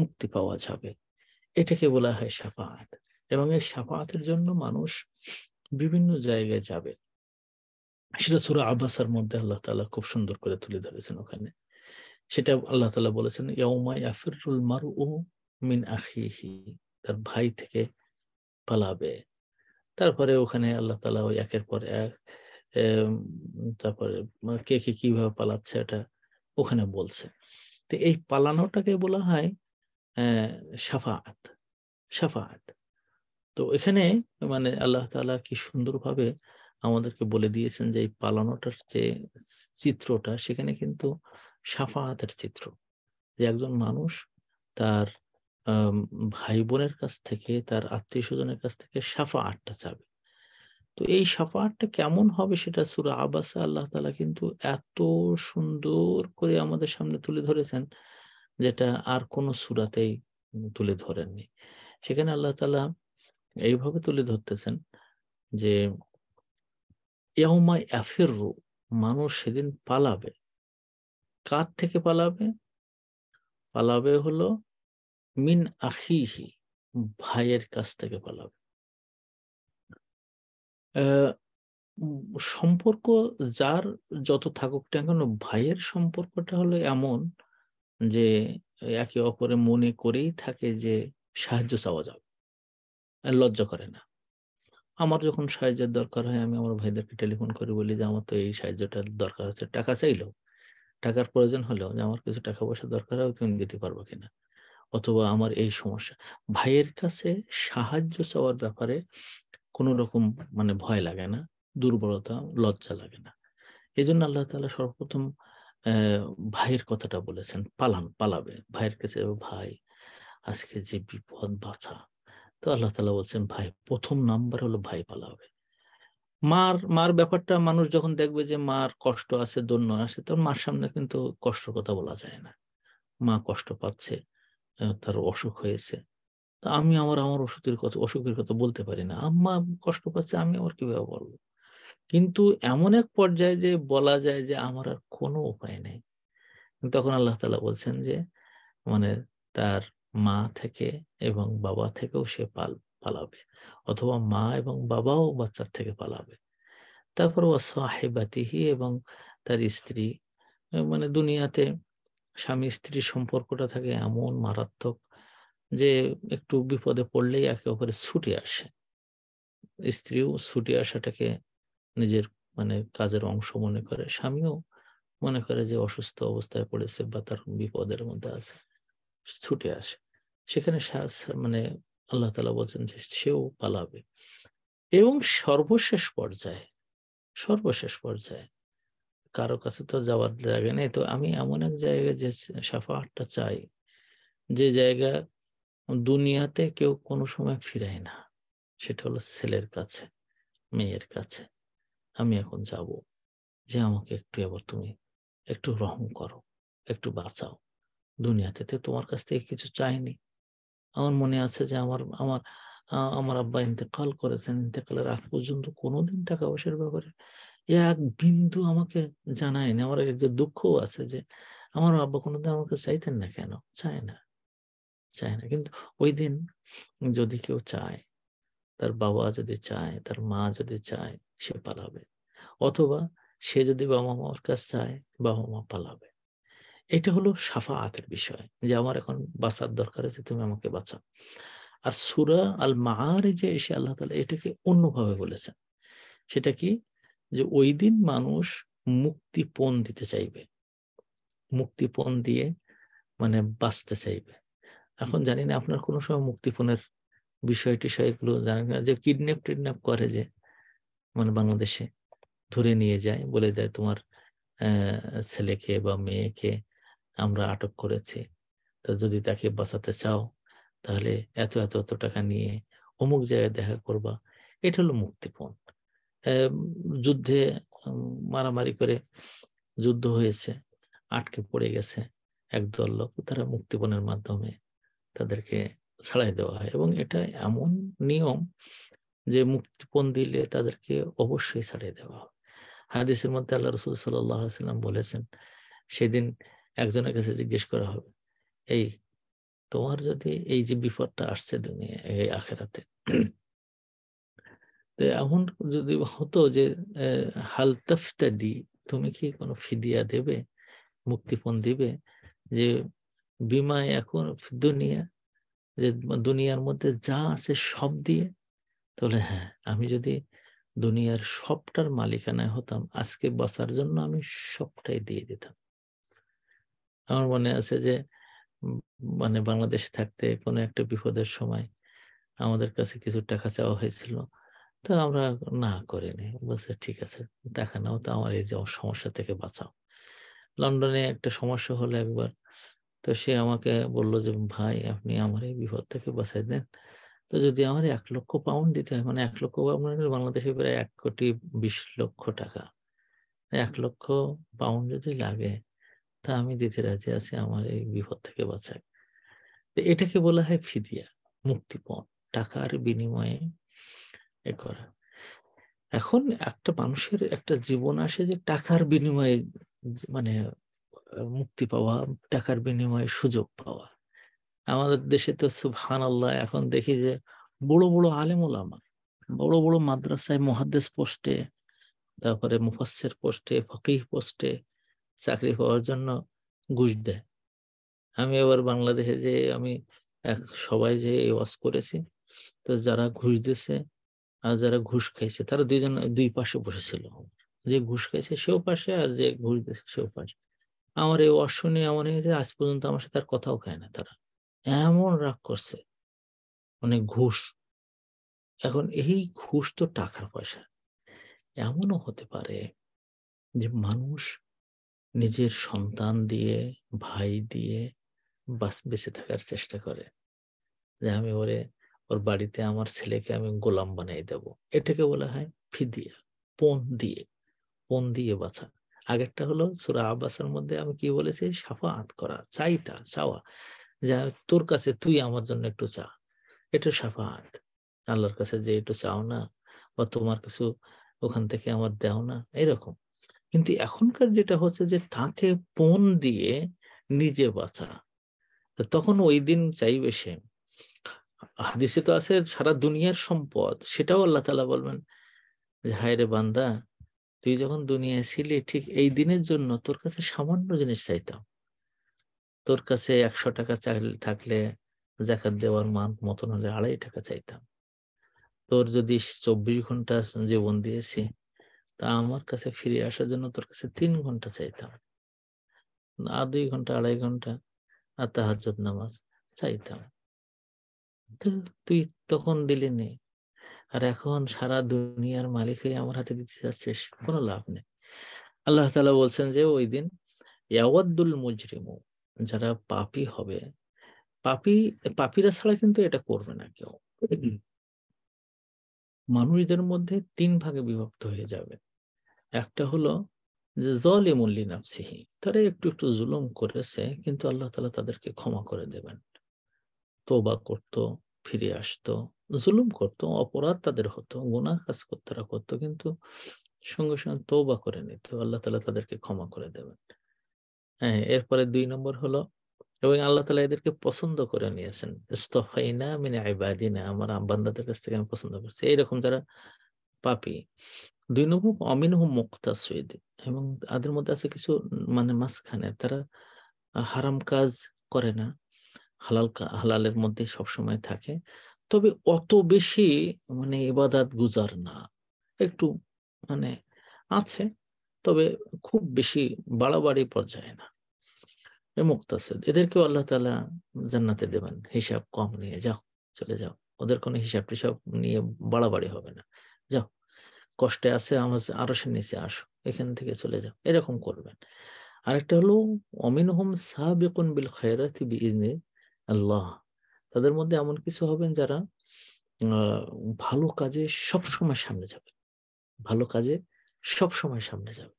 মুক্তি পাওয়া যাবে এটাকে বলা হয় সাফাত এবং এই সাফাতের জন্য মানুষ বিভিন্ন জায়গায় যাবে সেটা সুরা আবাসার মধ্যে আল্লাহ তালা খুব সুন্দর করে তুলে ধরেছেন ওখানে সেটা আল্লাহ তালা বলেছেন মারু মিন আখিহি তার ভাই থেকে পালাবে তারপরে ওখানে আল্লাহ তালা ওই একের পর এক তারপরে কে কে কিভাবে পালাচ্ছে এটা ওখানে বলছে তো এই পালানোটাকে বলা হয় সাফাত সাফাত তো এখানে মানে আল্লাহ তালা কি সুন্দরভাবে আমাদেরকে বলে দিয়েছেন যে এই পালানোটার যে চিত্রটা সেখানে কিন্তু সাফাহাতের চিত্র যে একজন মানুষ তার ভাই বোনের কাছ থেকে তার আত্মীয় স্বজনের কাছ থেকে সাফা আটটা চাবে তো এই সাফা আটটা কেমন হবে সেটা সুরা আবাসা আল্লাহ তালা কিন্তু এত সুন্দর করে আমাদের সামনে তুলে ধরেছেন যেটা আর কোনো সুরাতেই তুলে ধরেননি সেখানে আল্লাহ তালা এইভাবে তুলে ধরতেছেন যে ইয়াউমায় অ্যাফেরু মানুষ সেদিন পালাবে কার থেকে পালাবে পালাবে হলো মিন আখিহি ভাইয়ের কাছ থেকে পালাবে সম্পর্ক যার যত থাকুক না কেন ভাইয়ের সম্পর্কটা হলো এমন যে একে অপরে মনে করেই থাকে যে সাহায্য চাওয়া যাবে লজ্জা করে না আমার যখন সাহায্যের দরকার হয় আমি আমার ভাইদেরকে টেলিফোন করে বলি যে আমার তো এই সাহায্যটার দরকার হচ্ছে টাকা চাইলো টাকার প্রয়োজন হলেও যে আমার কিছু টাকা পয়সা দরকার হয় তুমি দিতে পারবো কিনা অথবা আমার এই সমস্যা ভাইয়ের কাছে সাহায্য চাওয়ার ব্যাপারে কোনো রকম মানে ভয় লাগে না দুর্বলতা লজ্জা লাগে না এই জন্য আল্লাহ তালা সর্বপ্রথম ভাইয়ের কথাটা বলেছেন পালান পালাবে ভাইয়ের কাছে ভাই আজকে যে বিপদ বাছা তো আল্লাহ তালা বলছেন ভাই প্রথম নাম্বার হলো ভাই পালা হবে মার মার ব্যাপারটা মানুষ যখন দেখবে যে মার কষ্ট আছে দন্য আছে তখন মার সামনে কিন্তু কষ্টর কথা বলা যায় না মা কষ্ট পাচ্ছে তার অসুখ হয়েছে তা আমি আমার আমার ওষুধের কথা অসুখের কথা বলতে পারি না আম্মা কষ্ট পাচ্ছে আমি আমার কিভাবে বলবো কিন্তু এমন এক পর্যায়ে যে বলা যায় যে আমার আর কোনো উপায় নেই তখন আল্লাহ তালা বলছেন যে মানে তার মা থেকে এবং বাবা থেকেও সে পাল পালাবে অথবা মা এবং বাবাও বাচ্চার থেকে পালাবে তারপর ও সাহেবাতিহি এবং তার স্ত্রী মানে দুনিয়াতে স্বামী স্ত্রী সম্পর্কটা থাকে এমন মারাত্মক যে একটু বিপদে পড়লেই একে অপরে ছুটে আসে স্ত্রীও ছুটে আসাটাকে নিজের মানে কাজের অংশ মনে করে স্বামীও মনে করে যে অসুস্থ অবস্থায় পড়েছে বা তার বিপদের মধ্যে আছে ছুটে আসে সেখানে মানে আল্লাহ তালা বলছেন যে সেও পালাবে এবং সর্বশেষ পর্যায়ে সর্বশেষ পর্যায়ে কারো কাছে তো যাওয়ার জায়গা নেই তো আমি এমন এক জায়গায় যে সাফাহাটটা চাই যে জায়গা দুনিয়াতে কেউ কোনো সময় ফিরায় না সেটা হলো ছেলের কাছে মেয়ের কাছে আমি এখন যাব যে আমাকে একটু এবার তুমি একটু রহম করো একটু বাঁচাও দুনিয়াতে তো তোমার কাছ থেকে কিছু চাইনি আমার মনে আছে যে আমার আমার আমার আব্বা ইন্তেকাল করেছেন ইন্তেকালের আগ পর্যন্ত কোনোদিন টাকা পয়সার ব্যাপারে এক বিন্দু আমাকে জানায়নি আমার একটা দুঃখ আছে যে আমার আব্বা কোনোদিন আমাকে চাইতেন না কেন চায় না চায় না কিন্তু ওই দিন যদি কেউ চায় তার বাবা যদি চায় তার মা যদি চায় সে পালাবে অথবা সে যদি বাবা মার কাছে চায় বাবা মা পালাবে এটা হলো আতের বিষয় যে আমার এখন বাঁচার দরকার আছে তুমি আমাকে বাঁচাও আর সুরা আল যে এসে আল্লাহ তালা এটাকে অন্যভাবে বলেছেন সেটা কি যে ওই দিন মানুষ মুক্তিপণ দিতে চাইবে মুক্তিপণ দিয়ে মানে বাঁচতে চাইবে এখন জানি না আপনার কোনো সময় মুক্তিপণের বিষয়টি সেগুলো জানেন না যে কিডন্যাপ টিডন্যাপ করে যে মানে বাংলাদেশে ধরে নিয়ে যায় বলে দেয় তোমার ছেলেকে বা মেয়েকে আমরা আটক করেছি তো যদি তাকে বাঁচাতে চাও তাহলে এত এত এত টাকা নিয়ে অমুক জায়গায় দেখা করবা এটা হলো মুক্তিপণ যুদ্ধে মারামারি করে যুদ্ধ হয়েছে আটকে পড়ে গেছে একদল লোক তারা মুক্তিপণের মাধ্যমে তাদেরকে ছাড়াই দেওয়া হয় এবং এটা এমন নিয়ম যে মুক্তিপণ দিলে তাদেরকে অবশ্যই ছাড়িয়ে দেওয়া হয় হাদিসের মধ্যে আল্লাহ রসুল সাল্লাম বলেছেন সেদিন একজনের কাছে জিজ্ঞেস করা হবে এই তোমার যদি এই যে বিপদটা আসছে দুনিয়া এই আখেরাতে এমন যদি হতো যে হাল দি তুমি কি কোনো ফিদিয়া দেবে মুক্তিপণ দিবে যে বিমা এখন দুনিয়া যে দুনিয়ার মধ্যে যা আছে সব দিয়ে তাহলে হ্যাঁ আমি যদি দুনিয়ার সবটার মালিকানায় হতাম আজকে বাঁচার জন্য আমি সবটাই দিয়ে দিতাম আমার মনে আছে যে মানে বাংলাদেশ থাকতে কোনো একটা বিপদের সময় আমাদের কাছে কিছু টাকা চাওয়া হয়েছিল তো আমরা না করিনি বলছে ঠিক আছে টাকা নাও তো আমার এই যে সমস্যা থেকে বাঁচাও লন্ডনে একটা সমস্যা হলো একবার তো সে আমাকে বলল যে ভাই আপনি আমার এই বিপদ থেকে বাঁচাই দেন তো যদি আমার এক লক্ষ পাউন্ড দিতে হয় মানে এক লক্ষ পাউন্ড বাংলাদেশে প্রায় এক কোটি বিশ লক্ষ টাকা এক লক্ষ পাউন্ড যদি লাগে তা আমি দিতে রাজি আছি আমার এই বিপদ থেকে বাঁচায় এটাকে বলা হয় ফিদিয়া মুক্তিপণ টাকার বিনিময়ে এ করা এখন একটা মানুষের একটা জীবন আসে যে টাকার বিনিময়ে মানে মুক্তি পাওয়া টাকার বিনিময়ে সুযোগ পাওয়া আমাদের দেশে তো সুবহান আল্লাহ এখন দেখি যে বড় বড় আলেম ওলামা বড় বড় মাদ্রাসায় মহাদেশ পোস্টে তারপরে মুফাসের পোস্টে ফকিহ পোস্টে চাকরি পাওয়ার জন্য ঘুষ দেয় আমি এবার বাংলাদেশে যে আমি এক সবাই যে এই ওয়াজ করেছি তো যারা ঘুষ দিছে আর যারা ঘুষ খাইছে তারা দুইজন দুই পাশে বসেছিল যে ঘুষ খাইছে সেও পাশে আর যে ঘুষ দিছে সেও পাশে আমার এই ওয়াজ শুনে এমন হয়েছে আজ পর্যন্ত আমার সাথে আর কথাও খায় না তারা এমন রাগ করছে মানে ঘুষ এখন এই ঘুষ তো টাকার পয়সা এমনও হতে পারে যে মানুষ নিজের সন্তান দিয়ে ভাই দিয়ে বাস বেঁচে থাকার চেষ্টা করে যে আমি ওরে ওর বাড়িতে আমার ছেলেকে আমি গোলাম বানিয়ে দেব এটাকে বলা হয় ফিদিয়া পণ দিয়ে পণ দিয়ে বাঁচা আগেরটা হলো সুরা আব্বাসের মধ্যে আমি কি বলেছি সাফা আত করা চাইতা চাওয়া যা তোর কাছে তুই আমার জন্য একটু চা এটা সাফা আত আল্লাহর কাছে যে একটু চাও না বা তোমার কিছু ওখান থেকে আমার দেও না এরকম কিন্তু এখনকার যেটা হচ্ছে যে তাকে পণ দিয়ে নিজে বাঁচা তখন ওই দিন চাইবে সে হাদিসে তো আছে সারা দুনিয়ার সম্পদ সেটাও আল্লাহ তালা বলবেন যে হায় রে বান্দা তুই যখন দুনিয়ায় ছিলি ঠিক এই দিনের জন্য তোর কাছে সামান্য জিনিস চাইতাম তোর কাছে একশো টাকা থাকলে জাকাত দেওয়ার মান মতন হলে আড়াই টাকা চাইতাম তোর যদি চব্বিশ ঘন্টা জীবন দিয়েছি তা আমার কাছে ফিরে আসার জন্য তোর কাছে তিন ঘন্টা চাইতাম আর দুই ঘন্টা আড়াই ঘন্টা আর তাহাজত নামাজ চাইতাম তুই তখন দিলি নে আর এখন সারা দুনিয়ার মালিক হয়ে আমার হাতে দিতে চাচ্ছিস কোনো লাভ নেই আল্লাহ তালা বলছেন যে ওই দিন ইয়াওয়াদ্দুল মুজরিমু যারা পাপি হবে পাপি পাপিরা ছাড়া কিন্তু এটা করবে না কেউ মানুষদের মধ্যে তিন ভাগে বিভক্ত হয়ে যাবে একটা হলো যে জলিমুল লিনাফসিহি তারা একটু একটু জুলুম করেছে কিন্তু আল্লাহ তালা তাদেরকে ক্ষমা করে দেবেন তোবা করত ফিরে আসতো জুলুম করত অপরাধ তাদের হতো গুনা কাজ তারা করতো কিন্তু সঙ্গে সঙ্গে তোবা করে নিত আল্লাহ তালা তাদেরকে ক্ষমা করে দেবেন হ্যাঁ এরপরে দুই নম্বর হলো এবং আল্লাহ তালা এদেরকে পছন্দ করে নিয়েছেন ইস্তফাইনা মিনে আইবাদিনা আমার বান্দাদের কাছ থেকে আমি পছন্দ করছি এইরকম যারা পাপি দুই নম্বর অমিনহ এবং তাদের মধ্যে আছে কিছু মানে মাঝখানে তারা হারাম কাজ করে না হালাল হালালের মধ্যে সবসময় থাকে তবে অত বেশি মানে ইবাদাত গুজার না একটু মানে আছে তবে খুব বেশি বাড়াবাড়ি পর্যায়ে না মুক্তাসেদ এদেরকেও আল্লাহ তালা জান্নাতে দেবেন হিসাব কম নিয়ে যাও চলে যাও ওদের কোনো হিসাব টিসাব নিয়ে বাড়াবাড়ি হবে না যাও কষ্টে আছে আমার আরো সে নিচে আসো এখান থেকে চলে যাও এরকম করবেন আরেকটা হলো অমিন হোম সাবেকুন বিল খয়রাতি বিজনে আল্লাহ তাদের মধ্যে এমন কিছু হবেন যারা ভালো কাজে সব সময় সামনে যাবে ভালো কাজে সব সময় সামনে যাবে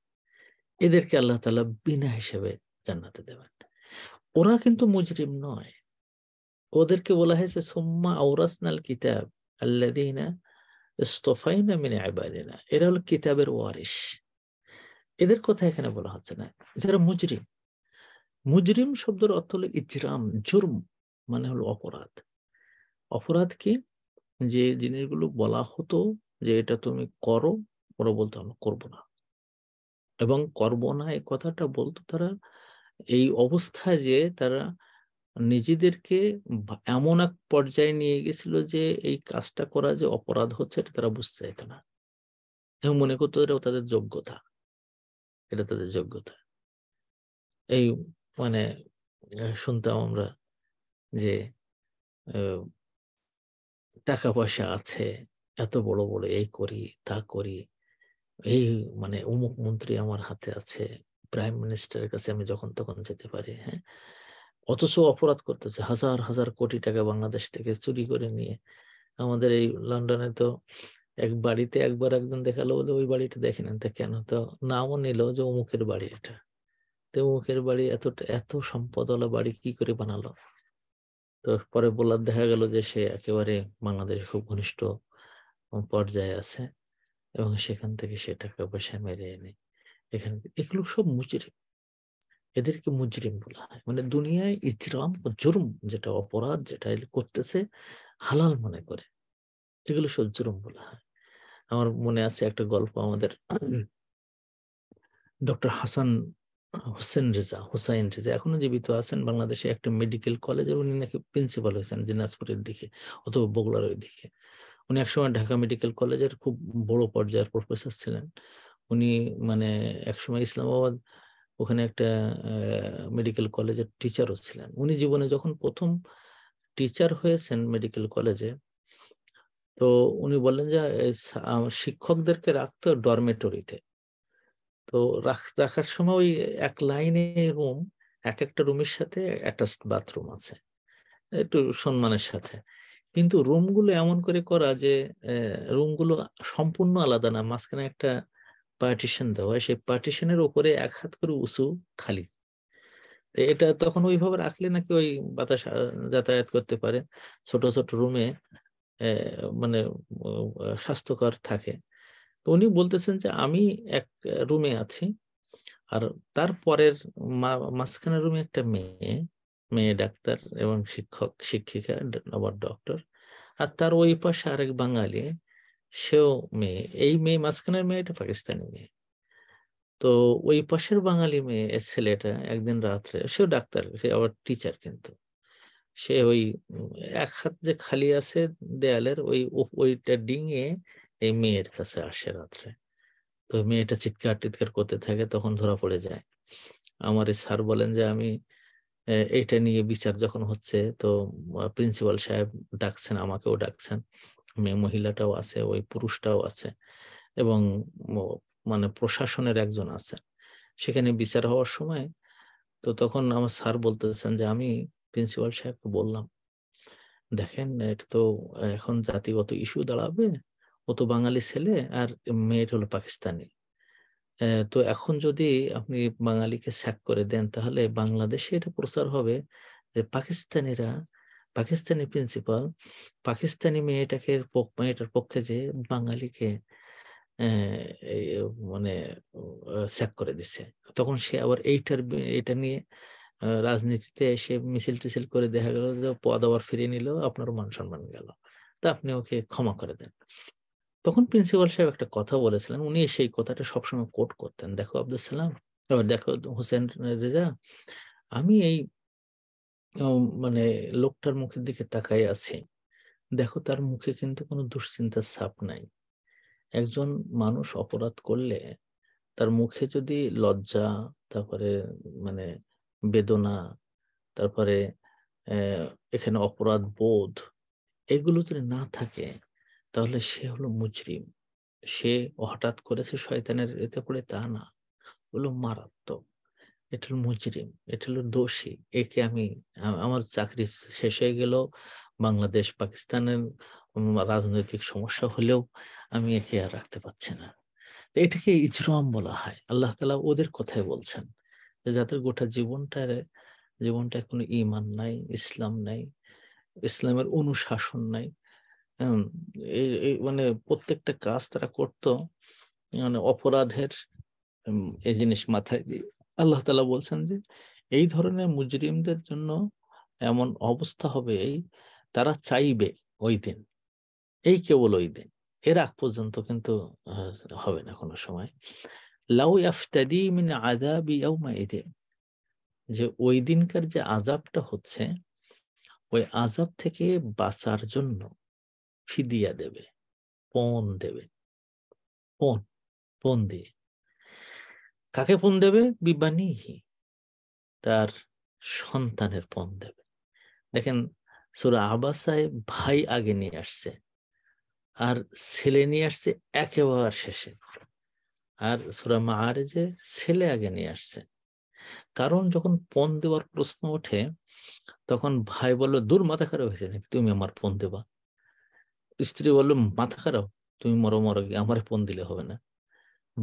এদেরকে আল্লাহ তালা বিনা হিসেবে জান্নাতে দেবেন ওরা কিন্তু মুজরিম নয় ওদেরকে বলা হয়েছে সোম্মা আউরাসনাল কিতাব আল্লাদিনা ইস্তফাইনা মিনে আবাদিনা এরা হলো কিতাবের ওয়ারিস এদের কথা এখানে বলা হচ্ছে না যারা মুজরিম মুজরিম শব্দের অর্থ হলো ইজরাম জুর্ম মানে হলো অপরাধ অপরাধ কি যে জিনিসগুলো বলা হতো যে এটা তুমি করো ওরা বলতো আমরা করবো না এবং করবো না এই কথাটা বলতো তারা এই অবস্থায় যে তারা নিজেদেরকে এমন এক পর্যায়ে নিয়ে গেছিল যে এই কাজটা করা যে অপরাধ হচ্ছে এটা তারা বুঝতে চাইতো না এবং মনে করতো এটা তাদের যোগ্যতা এটা তাদের যোগ্যতা এই মানে শুনতাম আমরা যে টাকা পয়সা আছে এত বড় বড় এই করি তা করি এই মানে অমুক মন্ত্রী আমার হাতে আছে প্রাইম মিনিস্টারের কাছে আমি যখন তখন যেতে পারি হ্যাঁ অথচ অপরাধ করতেছে হাজার হাজার কোটি টাকা বাংলাদেশ থেকে চুরি করে নিয়ে আমাদের এই লন্ডনে তো এক বাড়িতে একবার একজন দেখালো বলে ওই বাড়িটা দেখে নেন তা কেন তো নামও নিল যে অমুকের বাড়ি এটা তো অমুকের বাড়ি এত এত ওলা বাড়ি কি করে বানালো তো পরে বলার দেখা গেল যে সে একেবারে বাংলাদেশ খুব ঘনিষ্ঠ পর্যায়ে আছে এবং সেখান থেকে সে টাকা পয়সা মেরে এনে এখানে এগুলো সব মুচিরে এদেরকে মুজরিম বলা হয় মানে দুনিয়ায় ইজরাম ও জুরুম যেটা অপরাধ যেটা করতেছে হালাল মনে করে এগুলো সব জুরুম বলা হয় আমার মনে আছে একটা গল্প আমাদের [clears throat] ডক্টর হাসান হোসেন রেজা হুসাইন রেজা এখনো জীবিত আছেন বাংলাদেশে একটা মেডিকেল কলেজের উনি নাকি প্রিন্সিপাল হয়েছেন দিনাজপুরের দিকে অথবা বগুড়ার ওই দিকে উনি একসময় ঢাকা মেডিকেল কলেজের খুব বড় পর্যায়ের প্রফেসর ছিলেন উনি মানে একসময় ইসলামাবাদ ওখানে একটা মেডিকেল কলেজের টিচারও ছিলেন উনি জীবনে যখন প্রথম টিচার হয়েছেন মেডিকেল কলেজে তো উনি বললেন যে শিক্ষকদেরকে রাখতো ডরমেটরিতে তো রাখার সময় ওই এক লাইনে রুম এক একটা রুমের সাথে অ্যাটাচড বাথরুম আছে একটু সম্মানের সাথে কিন্তু রুমগুলো এমন করে করা যে রুমগুলো সম্পূর্ণ আলাদা না মাঝখানে একটা পার্টিশন দেওয়া সেই পার্টিশনের উপরে এক হাত করে উঁচু খালি এটা তখন ওইভাবে রাখলে নাকি ওই বাতাস যাতায়াত করতে পারে ছোট ছোট রুমে মানে স্বাস্থ্যকর থাকে উনি বলতেছেন যে আমি এক রুমে আছি আর তার পরের মাঝখানের রুমে একটা মেয়ে মেয়ে ডাক্তার এবং শিক্ষক শিক্ষিকা আবার ডক্টর আর তার ওই পাশে আরেক বাঙালি সেও মেয়ে এই মেয়ে মাঝখানের মেয়েটা পাকিস্তানি মেয়ে তো ওই পাশের বাঙালি মেয়ে ছেলেটা একদিন রাত্রে সেও ডাক্তার সে আবার টিচার কিন্তু সে ওই এক হাত যে খালি আছে দেয়ালের ওই ওইটা ডিঙে এই মেয়ের কাছে আসে রাত্রে তো মেয়েটা চিৎকার টিৎকার করতে থাকে তখন ধরা পড়ে যায় আমার এই স্যার বলেন যে আমি এটা নিয়ে বিচার যখন হচ্ছে তো প্রিন্সিপাল সাহেব ডাকছেন আমাকেও ডাকছেন মেয়ে মহিলাটাও আছে ওই পুরুষটাও আছে এবং মানে প্রশাসনের একজন আছে সেখানে বিচার হওয়ার সময় তো তখন আমার স্যার বলতেছেন যে আমি প্রিন্সিপাল সাহেবকে বললাম দেখেন এটা তো এখন জাতিগত ইস্যু দাঁড়াবে ও তো বাঙালি ছেলে আর মেয়েটা হলো পাকিস্তানি তো এখন যদি আপনি বাঙালিকে স্যাক করে দেন তাহলে বাংলাদেশে এটা প্রচার হবে যে পাকিস্তানিরা পাকিস্তানি প্রিন্সিপাল পাকিস্তানি মেয়েটাকে মেয়েটার পক্ষে যে বাঙালিকে মানে স্যাক করে দিছে তখন সে আবার এইটার এটা নিয়ে রাজনীতিতে এসে মিছিল টিছিল করে দেখা গেল যে পদ আবার ফিরিয়ে নিল আপনার মান সম্মান গেল তা আপনি ওকে ক্ষমা করে দেন তখন প্রিন্সিপাল সাহেব একটা কথা বলেছিলেন উনি সেই কথাটা সবসময় কোট করতেন দেখো আব্দুল সালাম দেখো হোসেন রেজা আমি এই মানে লোকটার মুখের দিকে তাকাই আছে দেখো তার মুখে কিন্তু কোনো দুশ্চিন্তার ছাপ নাই একজন মানুষ অপরাধ করলে তার মুখে যদি লজ্জা তারপরে মানে বেদনা তারপরে এখানে অপরাধ বোধ এগুলো যদি না থাকে তাহলে সে হলো মুজরিম সে হঠাৎ করেছে শয়তানের এতে পড়ে তা না হলো মারাত্মক এটা হলো মুজরিম এটা হলো দোষী একে আমি আমার চাকরি শেষ হয়ে গেল বাংলাদেশ পাকিস্তানের রাজনৈতিক সমস্যা হলেও আমি একে আর রাখতে পারছি না এটাকে ইজরাম বলা হয় আল্লাহ তালা ওদের কথাই বলছেন যাদের গোটা জীবনটা জীবনটা কোনো ইমান নাই ইসলাম নাই ইসলামের অনুশাসন নাই মানে প্রত্যেকটা কাজ তারা করতো মানে অপরাধের এই জিনিস মাথায় দিয়ে আল্লাহ তালা বলছেন যে এই ধরনের মুজরিমদের জন্য এমন অবস্থা হবে এই তারা চাইবে ওই দিন এই কেবল ওই দিন এর আগ পর্যন্ত কিন্তু হবে না কোনো সময় লাউ আফতাদি মিন আজাবি ইদে যে ওই দিনকার যে আজাবটা হচ্ছে ওই আজাব থেকে বাঁচার জন্য ফিদিয়া দেবে পণ দেবে পণ পণ দিয়ে কাকে পণ দেবে বিবানিহি তার সন্তানের পণ দেবে দেখেন সুরা আবাসায় ভাই আগে নিয়ে আসছে আর ছেলে নিয়ে আসছে একেবারে শেষে আর সুরা যে ছেলে আগে নিয়ে আসছে কারণ যখন পণ দেওয়ার প্রশ্ন ওঠে তখন ভাই বললো দূর মাথা খারাপ হয়েছে নাকি তুমি আমার পণ দেবা স্ত্রী বললো মাথা খারাপ তুমি মরো মরো আমার পণ দিলে হবে না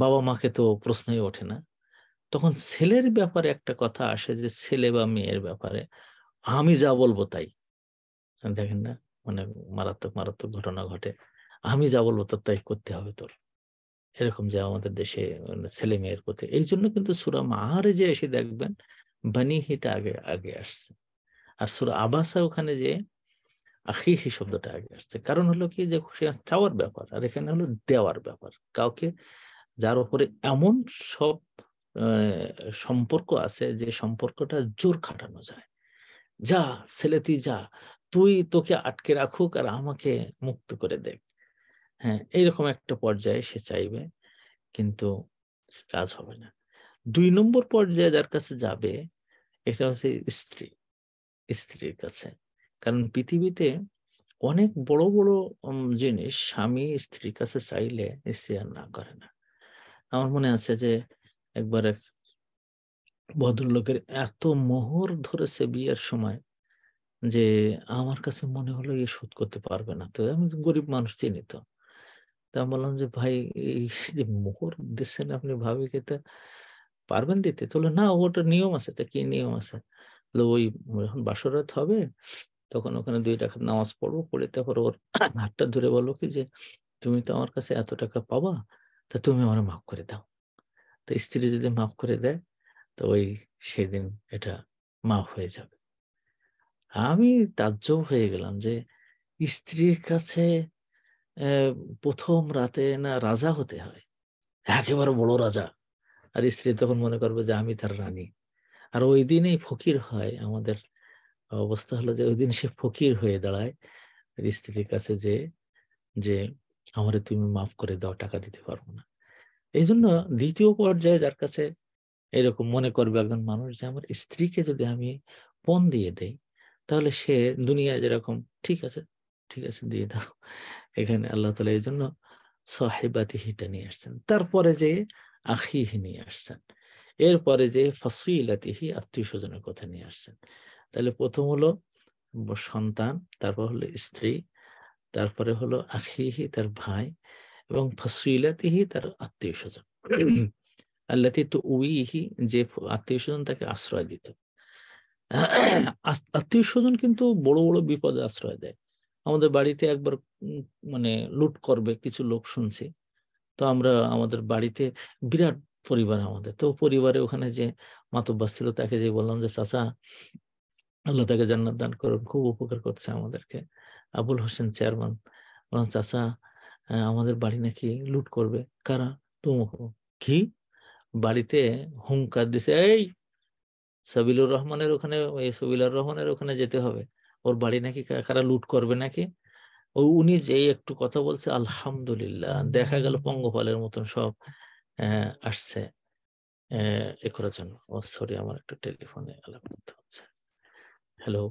বাবা মাকে তো প্রশ্নই ওঠে না তখন ছেলের ব্যাপারে একটা কথা আসে যে ছেলে বা মেয়ের ব্যাপারে আমি যা বলবো তাই দেখেন না মানে মারাত্মক মারাত্মক ঘটনা ঘটে আমি যা বলবো তোর তাই করতে হবে তোর এরকম যে আমাদের দেশে মানে ছেলে মেয়ের প্রতি এই জন্য কিন্তু সুরা মাহারে যে এসে দেখবেন বানি হিটা আগে আগে আসছে আর সুরা আবাসা ওখানে যে হি শব্দটা আগে আসছে কারণ হলো কি যে খুশি চাওয়ার ব্যাপার আর এখানে হলো দেওয়ার ব্যাপার কাউকে যার উপরে এমন সব সম্পর্ক আছে যে সম্পর্কটা জোর খাটানো যায় যা ছেলে তুই যা তুই তোকে আটকে রাখুক আর আমাকে মুক্ত করে দেখ হ্যাঁ এইরকম একটা পর্যায়ে সে চাইবে কিন্তু কাজ হবে না দুই নম্বর পর্যায়ে যার কাছে যাবে এটা হচ্ছে স্ত্রী স্ত্রীর কাছে কারণ পৃথিবীতে অনেক বড় বড় জিনিস স্বামী স্ত্রীর কাছে চাইলে স্ত্রী আর না করে না আমার মনে আছে যে একবার এক ভদ্রলোকের এত মোহর ধরেছে বিয়ের সময় যে আমার কাছে মনে হলো এ শোধ করতে পারবে না তো আমি গরিব মানুষ চিনি তো তা বললাম যে ভাই এই যে মোহর দিচ্ছেন আপনি ভাবি খেতে পারবেন দিতে তো না ওটা নিয়ম আছে তা কি নিয়ম আছে ওই যখন বাসরাত হবে তখন ওখানে দুই টাকা নামাজ পড়বো পড়ে তারপর ওর হাতটা ধরে বলো কি যে তুমি তো আমার কাছে এত টাকা পাবা তা তুমি আমার মাফ করে দাও তো স্ত্রী যদি মাফ করে দেয় তো ওই সেদিন এটা মাফ হয়ে যাবে আমি তাজ্জব হয়ে গেলাম যে স্ত্রীর কাছে প্রথম রাতে না রাজা হতে হয় একেবারে বড় রাজা আর স্ত্রী তখন মনে করবে যে আমি তার রানী আর ওই দিনেই ফকির হয় আমাদের অবস্থা হলো যে ওই দিন সে ফকির হয়ে দাঁড়ায় স্ত্রীর কাছে যে যে আমারে তুমি মাফ করে দাও টাকা দিতে পারবো না এই জন্য দ্বিতীয় পর্যায়ে যার কাছে এরকম মনে করবে একজন মানুষ যে আমার স্ত্রীকে যদি আমি পণ দিয়ে দেই তাহলে সে দুনিয়া যেরকম ঠিক আছে ঠিক আছে দিয়ে দাও এখানে আল্লাহ তালা এই জন্য হিটা নিয়ে আসছেন তারপরে যে আখিহি নিয়ে আসছেন এরপরে যে ফসুইলাতিহি আত্মীয় স্বজনের কথা নিয়ে আসছেন তাহলে প্রথম হলো সন্তান তারপর হলো স্ত্রী তারপরে হলো আখিহি তার ভাই এবং ফসুইলাতিহি তার আত্মীয় স্বজন আল্লাতি তো উইহি যে আত্মীয় স্বজন তাকে আশ্রয় দিত আত্মীয় স্বজন কিন্তু বড় বড় বিপদে আশ্রয় দেয় আমাদের বাড়িতে একবার মানে লুট করবে কিছু লোক শুনছি তো আমরা আমাদের বাড়িতে বিরাট পরিবার আমাদের তো পরিবারে ওখানে যে মাতব্বাস ছিল তাকে যে বললাম যে চাচা আল্লাহ তাকে জান্নাত দান করুন খুব উপকার করছে আমাদেরকে আবুল হোসেন চেয়ারম্যান বলেন চাচা আমাদের বাড়ি নাকি লুট করবে কারা তুমুক কি বাড়িতে হুঙ্কার দিছে এই সাবিলুর রহমানের ওখানে সবিলুর রহমানের ওখানে যেতে হবে ওর বাড়ি নাকি কারা লুট করবে নাকি ও উনি যেই একটু কথা বলছে আলহামদুলিল্লাহ দেখা গেল পঙ্গপালের মতন সব আসছে এ করার জন্য ও সরি আমার একটা টেলিফোনে আলাপ করতে হচ্ছে হ্যালো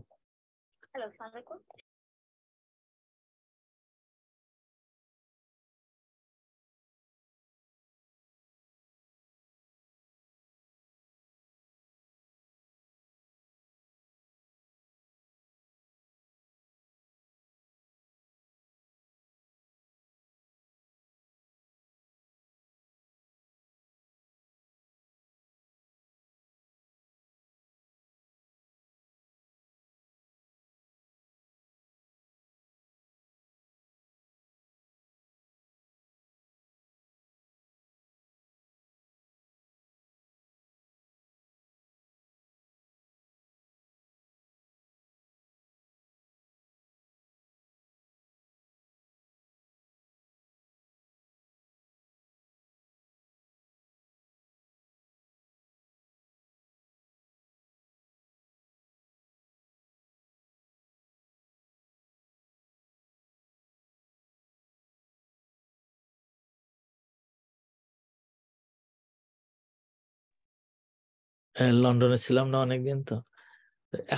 হ্যাঁ, লন্ডনে ছিলাম না অনেকদিন তো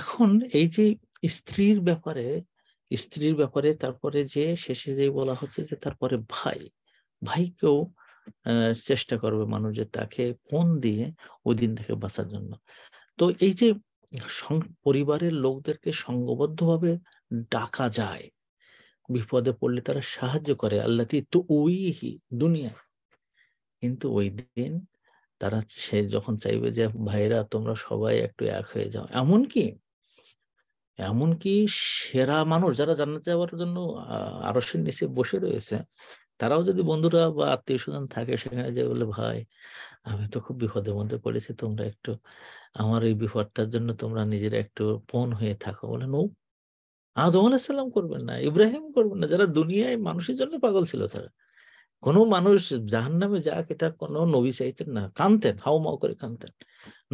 এখন এই যে স্ত্রীর ব্যাপারে স্ত্রীর ব্যাপারে তারপরে যে শেষে যে বলা হচ্ছে যে তারপরে ভাই ভাইকেও চেষ্টা করবে মানুষ যে তাকে কোন দিয়ে ওই দিন থেকে বাঁচার জন্য তো এই যে পরিবারের লোকদেরকে ভাবে ডাকা যায় বিপদে পড়লে তারা সাহায্য করে আল্লাহ তো ওইহি দুনিয়া কিন্তু ওই দিন তারা সে যখন চাইবে যে ভাইরা তোমরা সবাই একটু এক হয়ে যাও এমন কি এমন কি সেরা মানুষ যারা জান্নাতে যাওয়ার জন্য আরসের নিচে বসে রয়েছে তারাও যদি বন্ধুরা বা আত্মীয় স্বজন থাকে সেখানে যে বলে ভাই আমি তো খুব বিপদের মধ্যে পড়েছি তোমরা একটু আমার এই বিপদটার জন্য তোমরা নিজেরা একটু পণ হয়ে থাকো বলে নৌ আদম আলাহিসাল্লাম করবেন না ইব্রাহিম করবেন না যারা দুনিয়ায় মানুষের জন্য পাগল ছিল তারা কোনো মানুষ জাহান নামে যাক এটা কোনো নবী চাইতেন না কানতেন হাউ মাউ করে কানতেন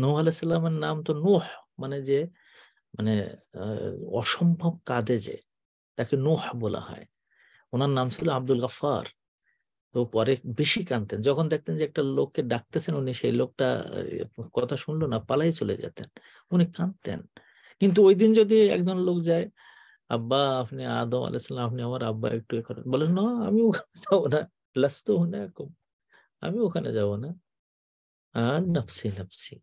নৌ আলাহিসাল্লামের নাম তো নোহ মানে যে মানে অসম্ভব কাঁদে যে তাকে নোহ বলা হয় ওনার নাম ছিল আব্দুল গাফার তো পরে বেশি কানতেন যখন দেখতেন যে একটা লোককে ডাকতেছেন উনি সেই লোকটা কথা শুনলো না পালাই চলে যেতেন উনি কাঁদতেন কিন্তু ওই দিন যদি একজন লোক যায় আব্বা আপনি আদম আলাইসাল্লাম আপনি আমার আব্বা একটু করেন বলেন না আমি ওখানে যাবো না লাস্ত হুনাকুম আমি ওখানে যাব না আর নাফসি নাফসি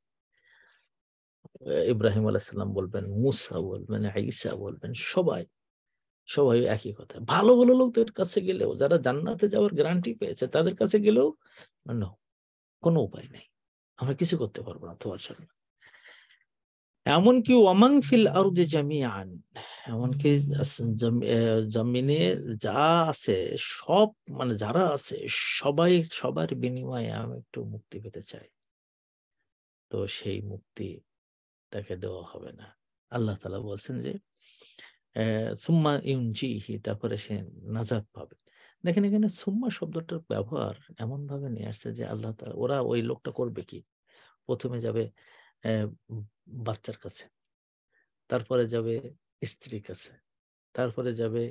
ইব্রাহিম আলাইসাল্লাম বলবেন মুসা বলবেন আইসা বলবেন সবাই সবাই একই কথা ভালো ভালো লোকদের কাছে গেলেও যারা জান্নাতে যাওয়ার গ্যারান্টি পেয়েছে তাদের কাছে গেলেও কোনো উপায় নেই আমরা কিছু করতে পারবো না তোমার জন্য এমনকি ওয়ামাং ফিল আরদে আন এমনকি জমিনে যা আছে সব মানে যারা আছে সবাই সবার বিনিময়ে আমি একটু মুক্তি পেতে চাই তো সেই মুক্তি তাকে দেওয়া হবে না আল্লাহ তালা বলছেন যে সুম্মা ইউনজিহি তারপরে সে নাজাদ পাবে দেখেন এখানে সুম্মা শব্দটার ব্যবহার এমন ভাবে নিয়ে আসছে যে আল্লাহ তালা ওরা ওই লোকটা করবে কি প্রথমে যাবে বাচ্চার কাছে তারপরে যাবে স্ত্রীর কাছে তারপরে যাবে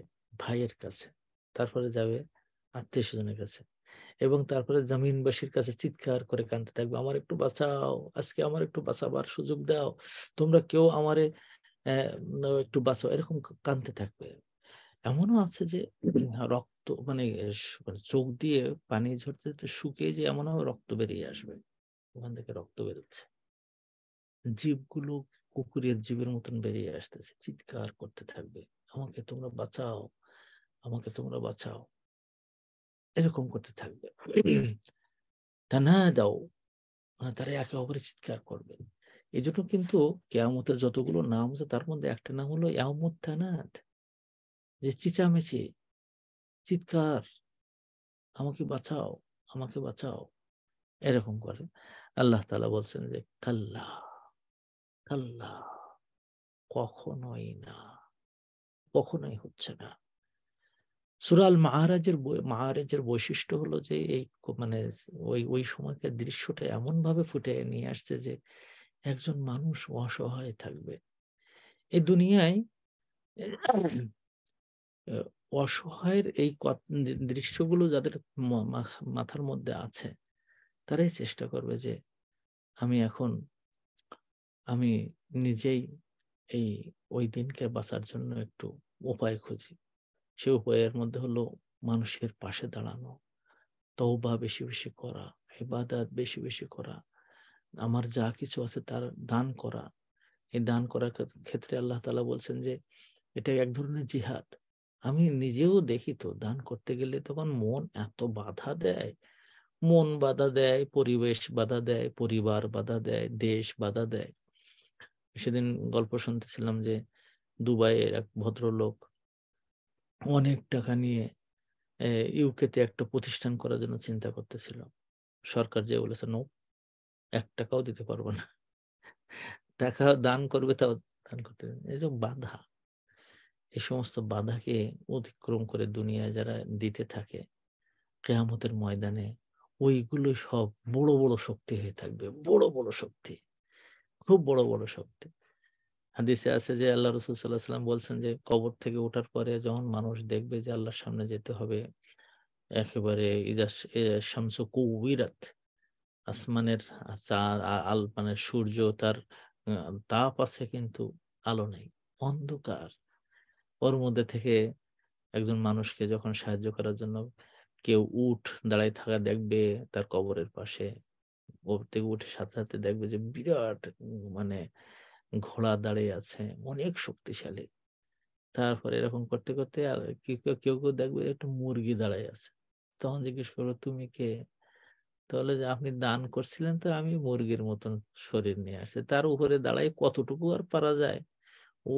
ভাইয়ের কাছে তারপরে যাবে আত্মীয় স্বজনের কাছে এবং তারপরে জামিনবাসীর কাছে চিৎকার করে কানতে থাকবে আমার একটু বাঁচাও আজকে আমার একটু বাঁচাবার সুযোগ দাও তোমরা কেউ আমারে একটু বাঁচাও এরকম কানতে থাকবে এমনও আছে যে রক্ত মানে, মানে চোখ দিয়ে পানি ঝরতে শুকিয়ে যে এমনও রক্ত বেরিয়ে আসবে ওখান থেকে রক্ত বেরোচ্ছে জীবগুলো কুকুরের জীবের মতন বেরিয়ে আসতেছে চিৎকার করতে থাকবে আমাকে তোমরা বাঁচাও আমাকে তোমরা বাঁচাও এরকম করতে থাকবে দাও মানে তারা একে অপরে চিৎকার করবে এই জন্য কিন্তু কেয়ামতের যতগুলো নাম আছে তার মধ্যে একটা নাম হলো ইয়ামুদ যে চিচামেচি চিৎকার আমাকে বাঁচাও আমাকে বাঁচাও এরকম করে আল্লাহ তালা বলছেন যে কাল্লা আল্লাহ কখনোই না কখনোই হচ্ছে না সুরাল মহারাজের মহারাজের বৈশিষ্ট্য হলো যে এই মানে ওই ওই সময়কে দৃশ্যটা এমন ভাবে ফুটে নিয়ে আসছে যে একজন মানুষ অসহায় থাকবে এই দুনিয়ায় অসহায়ের এই দৃশ্যগুলো যাদের মাথার মধ্যে আছে তারাই চেষ্টা করবে যে আমি এখন আমি নিজেই এই ওই দিনকে বাঁচার জন্য একটু উপায় খুঁজি সে উপায়ের মধ্যে হলো মানুষের পাশে দাঁড়ানো তওবা বেশি বেশি করা হেবাদাত বেশি বেশি করা আমার যা কিছু আছে তার দান করা এই দান করার ক্ষেত্রে আল্লাহ তালা বলছেন যে এটা এক ধরনের জিহাদ আমি নিজেও দেখি তো দান করতে গেলে তখন মন এত বাধা দেয় মন বাধা দেয় পরিবেশ বাধা দেয় পরিবার বাধা দেয় দেশ বাধা দেয় সেদিন গল্প শুনতেছিলাম যে দুবাইয়ের এক ভদ্রলোক অনেক টাকা নিয়ে ইউকেতে একটা প্রতিষ্ঠান করার জন্য চিন্তা করতেছিল সরকার যে বলেছে নো এক টাকাও দিতে পারবো না টাকা দান করবে তাও দান করতে এই যে বাধা এই সমস্ত বাধাকে অতিক্রম করে দুনিয়ায় যারা দিতে থাকে কেয়ামতের ময়দানে ওইগুলো সব বড় বড় শক্তি হয়ে থাকবে বড় বড় শক্তি খুব বড় বড় শক্তি হাদিসে আছে যে আল্লাহ রসুল সাল্লাহ সাল্লাম বলছেন যে কবর থেকে ওঠার পরে যখন মানুষ দেখবে যে আল্লাহর সামনে যেতে হবে একেবারে ইজাস কুবিরাত আসমানের আল মানে সূর্য তার তাপ আছে কিন্তু আলো নেই অন্ধকার ওর মধ্যে থেকে একজন মানুষকে যখন সাহায্য করার জন্য কেউ উঠ দাঁড়ায় থাকা দেখবে তার কবরের পাশে ঘর থেকে উঠে সাথে সাথে দেখবে যে বিরাট মানে ঘোড়া দাঁড়িয়ে আছে অনেক শক্তিশালী তারপরে এরকম করতে করতে আর কেউ কেউ কেউ দেখবে একটা মুরগি দাঁড়াই আছে তখন জিজ্ঞেস করো তুমি কে তাহলে যে আপনি দান করছিলেন তো আমি মুরগির মতন শরীর নিয়ে আসছে তার উপরে দাঁড়ায় কতটুকু আর পারা যায়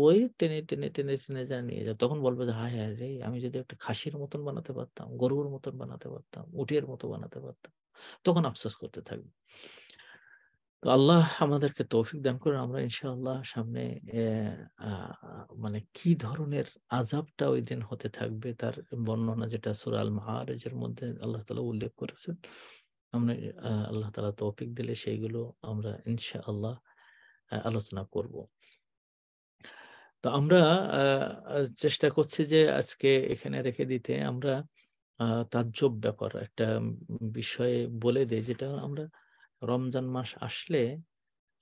ওই টেনে টেনে টেনে টেনে যা নিয়ে যায় তখন বলবে যে হায় হায় রে আমি যদি একটা খাসির মতন বানাতে পারতাম গরুর মতন বানাতে পারতাম উটের মতো বানাতে পারতাম তখন আফসোস করতে থাকবে তো আল্লাহ আমাদেরকে তৌফিক দান করে আমরা ইনশাআল্লাহ সামনে মানে কি ধরনের আজাবটা ওই দিন হতে থাকবে তার বর্ণনা যেটা সুরাল মাহারেজের মধ্যে আল্লাহ তালা উল্লেখ করেছেন আমরা আল্লাহ তালা তৌফিক দিলে সেইগুলো আমরা ইনশা আল্লাহ আলোচনা করব তো আমরা চেষ্টা করছি যে আজকে এখানে রেখে দিতে আমরা তাজ্জব ব্যাপার একটা বিষয়ে বলে দেয় যেটা আমরা রমজান মাস আসলে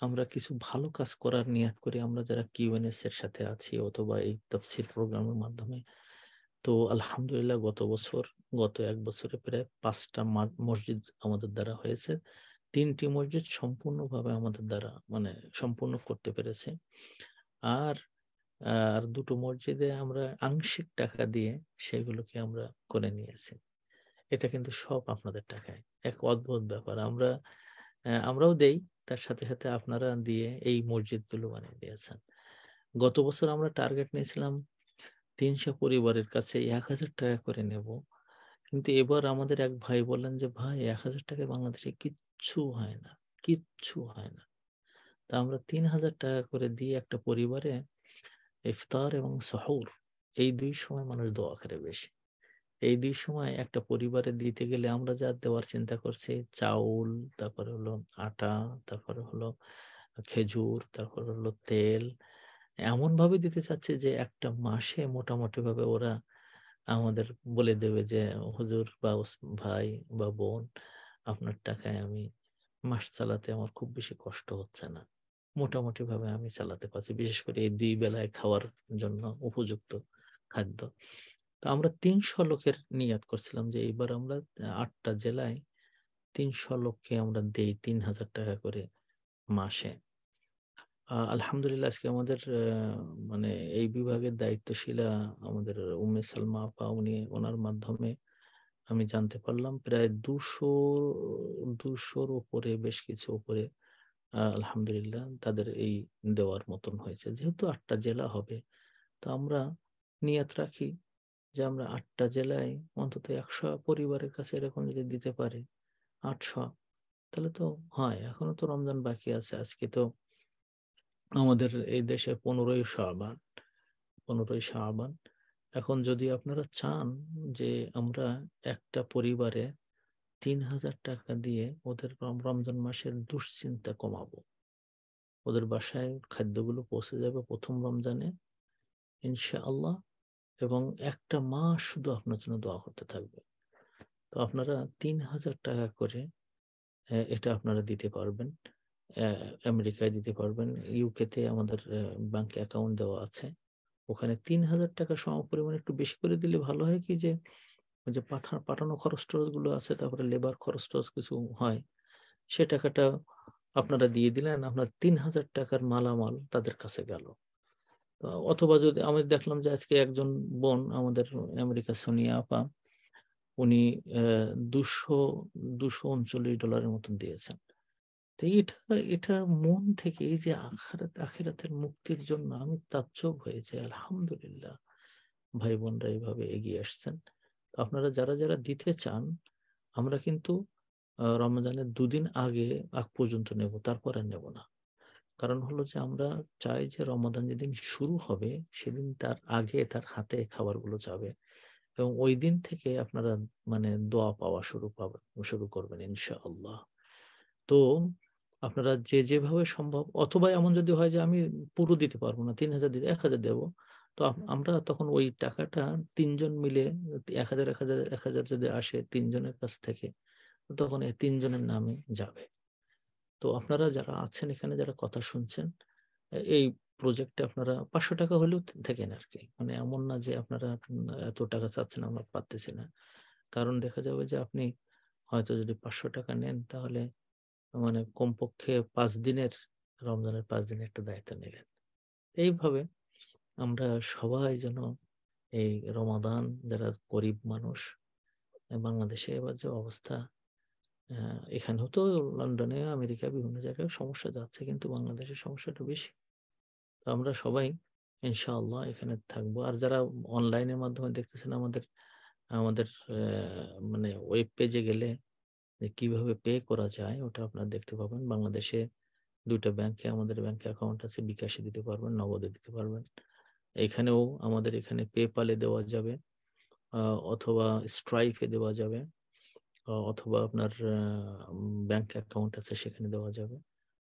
আমরা কিছু ভালো কাজ করার নিয়াত করি আমরা যারা কিউএনএস এর সাথে আছি অথবা এই তফসিল প্রোগ্রামের মাধ্যমে তো আলহামদুলিল্লাহ গত বছর গত এক বছরে প্রায় পাঁচটা মসজিদ আমাদের দ্বারা হয়েছে তিনটি মসজিদ সম্পূর্ণভাবে আমাদের দ্বারা মানে সম্পূর্ণ করতে পেরেছে আর আর দুটো মসজিদে আমরা আংশিক টাকা দিয়ে সেগুলোকে আমরা করে নিয়েছি এটা কিন্তু সব আপনাদের টাকায় এক অদ্ভুত ব্যাপার আমরা আমরাও দেই তার সাথে সাথে আপনারা দিয়ে এই মসজিদগুলো বানিয়ে দিয়েছেন গত বছর আমরা টার্গেট নিয়েছিলাম তিনশো পরিবারের কাছে এক হাজার টাকা করে নেব কিন্তু এবার আমাদের এক ভাই বললেন যে ভাই এক হাজার টাকা বাংলাদেশে কিচ্ছু হয় না কিচ্ছু হয় না তা আমরা তিন হাজার টাকা করে দিয়ে একটা পরিবারে ইফতার এবং সহর এই দুই সময় মানুষ দোয়া করে বেশি এই দুই সময় একটা পরিবারে দিতে গেলে আমরা যা দেওয়ার চিন্তা করছি চাউল তারপরে হলো আটা তারপরে হলো খেজুর তারপরে হলো তেল এমন ভাবে দিতে চাচ্ছে যে একটা মাসে মোটামুটি ভাবে ওরা আমাদের বলে দেবে যে হুজুর বা ভাই বা বোন আপনার টাকায় আমি মাস চালাতে আমার খুব বেশি কষ্ট হচ্ছে না মোটামুটি ভাবে আমি চালাতে পারছি বিশেষ করে এই দুই বেলায় খাওয়ার জন্য উপযুক্ত খাদ্য তো আমরা তিনশো লোকের নিয়াত করছিলাম যে এইবার আমরা আটটা জেলায় তিনশো লোককে আমরা দেই তিন হাজার টাকা করে মাসে আলহামদুলিল্লাহ আজকে আমাদের মানে এই বিভাগের দায়িত্বশীলা আমাদের উমে সালমা আপা উনি ওনার মাধ্যমে আমি জানতে পারলাম প্রায় দুশো দুশোর উপরে বেশ কিছু উপরে আলহামদুলিল্লাহ তাদের এই দেওয়ার মতন হয়েছে যেহেতু আটটা জেলা হবে তো আমরা নিয়াত রাখি যে আমরা আটটা জেলায় অন্তত একশো পরিবারের কাছে এরকম যদি দিতে পারে আটশো তাহলে তো হয় এখনো তো রমজান বাকি আছে আজকে তো আমাদের এই দেশে পনেরোই শাহবান পনেরোই শাহবান এখন যদি আপনারা চান যে আমরা একটা পরিবারে তিন হাজার টাকা দিয়ে ওদের রমজান মাসের দুশ্চিন্তা কমাবো ওদের বাসায় খাদ্যগুলো পৌঁছে যাবে প্রথম রমজানে ইনশাআল্লাহ এবং একটা মাস শুধু আপনার জন্য দোয়া করতে থাকবে তো আপনারা তিন হাজার টাকা করে এটা আপনারা দিতে পারবেন আমেরিকায় দিতে পারবেন ইউকেতে আমাদের ব্যাংক অ্যাকাউন্ট দেওয়া আছে ওখানে তিন হাজার টাকা সম পরিমাণ একটু বেশি করে দিলে ভালো হয় কি যে যে পাঠা পাঠানো খরচ গুলো আছে তারপরে লেবার খরচ টরচ কিছু হয় সে টাকাটা আপনারা দিয়ে দিলেন আপনার তিন হাজার টাকার মালামাল তাদের কাছে গেল অথবা যদি আমি দেখলাম যে আজকে একজন বোন আমাদের আমেরিকা সোনিয়া আপা উনি দুশো দুশো উনচল্লিশ ডলারের মতন দিয়েছেন তো এটা এটা মন থেকে এই যে আখেরাত আখেরাতের মুক্তির জন্য আমি তাচ্ছব হয়েছে আলহামদুলিল্লাহ ভাই বোনরা এইভাবে এগিয়ে আসছেন আপনারা যারা যারা দিতে চান আমরা কিন্তু রমজানের দুদিন আগে আগ পর্যন্ত নেব তারপরে নেব না কারণ হলো যে আমরা চাই যে রমদান যেদিন শুরু হবে সেদিন তার আগে তার হাতে খাবারগুলো যাবে এবং ওই দিন থেকে আপনারা মানে দোয়া পাওয়া শুরু পাবেন শুরু করবেন ইনশাআল্লাহ তো আপনারা যে যেভাবে সম্ভব অথবা এমন যদি হয় যে আমি পুরো দিতে পারবো না তিন হাজার দিতে এক হাজার দেবো তো আমরা তখন ওই টাকাটা তিনজন মিলে এক হাজার এক হাজার এক হাজার যদি আসে তিনজনের কাছ থেকে তখন এই তিনজনের নামে যাবে তো আপনারা যারা আছেন এখানে যারা কথা শুনছেন এই প্রজেক্টে আপনারা পাঁচশো টাকা হলেও থাকেন আর কি মানে এমন না যে আপনারা এত টাকা চাচ্ছেন আমরা পারতেছি না কারণ দেখা যাবে যে আপনি হয়তো যদি পাঁচশো টাকা নেন তাহলে মানে কমপক্ষে পাঁচ দিনের রমজানের পাঁচ দিনের একটা দায়িত্ব নিলেন এইভাবে আমরা সবাই যেন এই রমাদান যারা গরিব মানুষ বাংলাদেশে এবার যে অবস্থা এখানেও তো লন্ডনে আমেরিকা বিভিন্ন জায়গায় সমস্যা যাচ্ছে কিন্তু বাংলাদেশের সমস্যাটা বেশি তো আমরা সবাই ইনশাআল্লাহ এখানে থাকবো আর যারা অনলাইনের মাধ্যমে দেখতেছেন আমাদের আমাদের মানে ওয়েব পেজে গেলে কিভাবে পে করা যায় ওটা আপনারা দেখতে পাবেন বাংলাদেশে দুইটা ব্যাংকে আমাদের ব্যাংকে অ্যাকাউন্ট আছে বিকাশে দিতে পারবেন নগদে দিতে পারবেন এখানেও আমাদের এখানে পেপালে দেওয়া যাবে অথবা স্ট্রাইফে দেওয়া যাবে অথবা আপনার ব্যাংক অ্যাকাউন্ট আছে সেখানে দেওয়া যাবে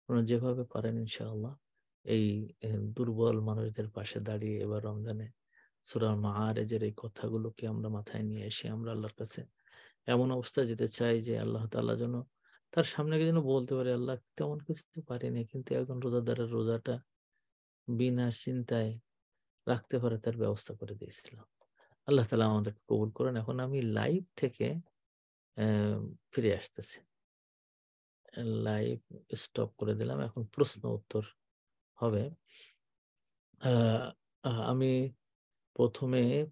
আপনারা যেভাবে পারেন ইনশাআল্লাহ এই দুর্বল মানুষদের পাশে দাঁড়িয়ে এবার রমজানে সুরা মাহারেজের এই কথাগুলোকে আমরা মাথায় নিয়ে এসে আমরা আল্লাহর কাছে এমন অবস্থায় যেতে চাই যে আল্লাহ তাল্লাহ যেন তার সামনে যেন বলতে পারে আল্লাহ তেমন কিছু পারিনি কিন্তু একজন রোজাদারের রোজাটা বিনা চিন্তায় রাখতে পারে তার ব্যবস্থা করে দিয়েছিল আল্লাহ তালা আমাদের কবুল করেন এখন আমি লাইভ থেকে ফিরে আসতেছি লাইভ স্টপ করে দিলাম এখন প্রশ্ন উত্তর হবে আমি প্রথমে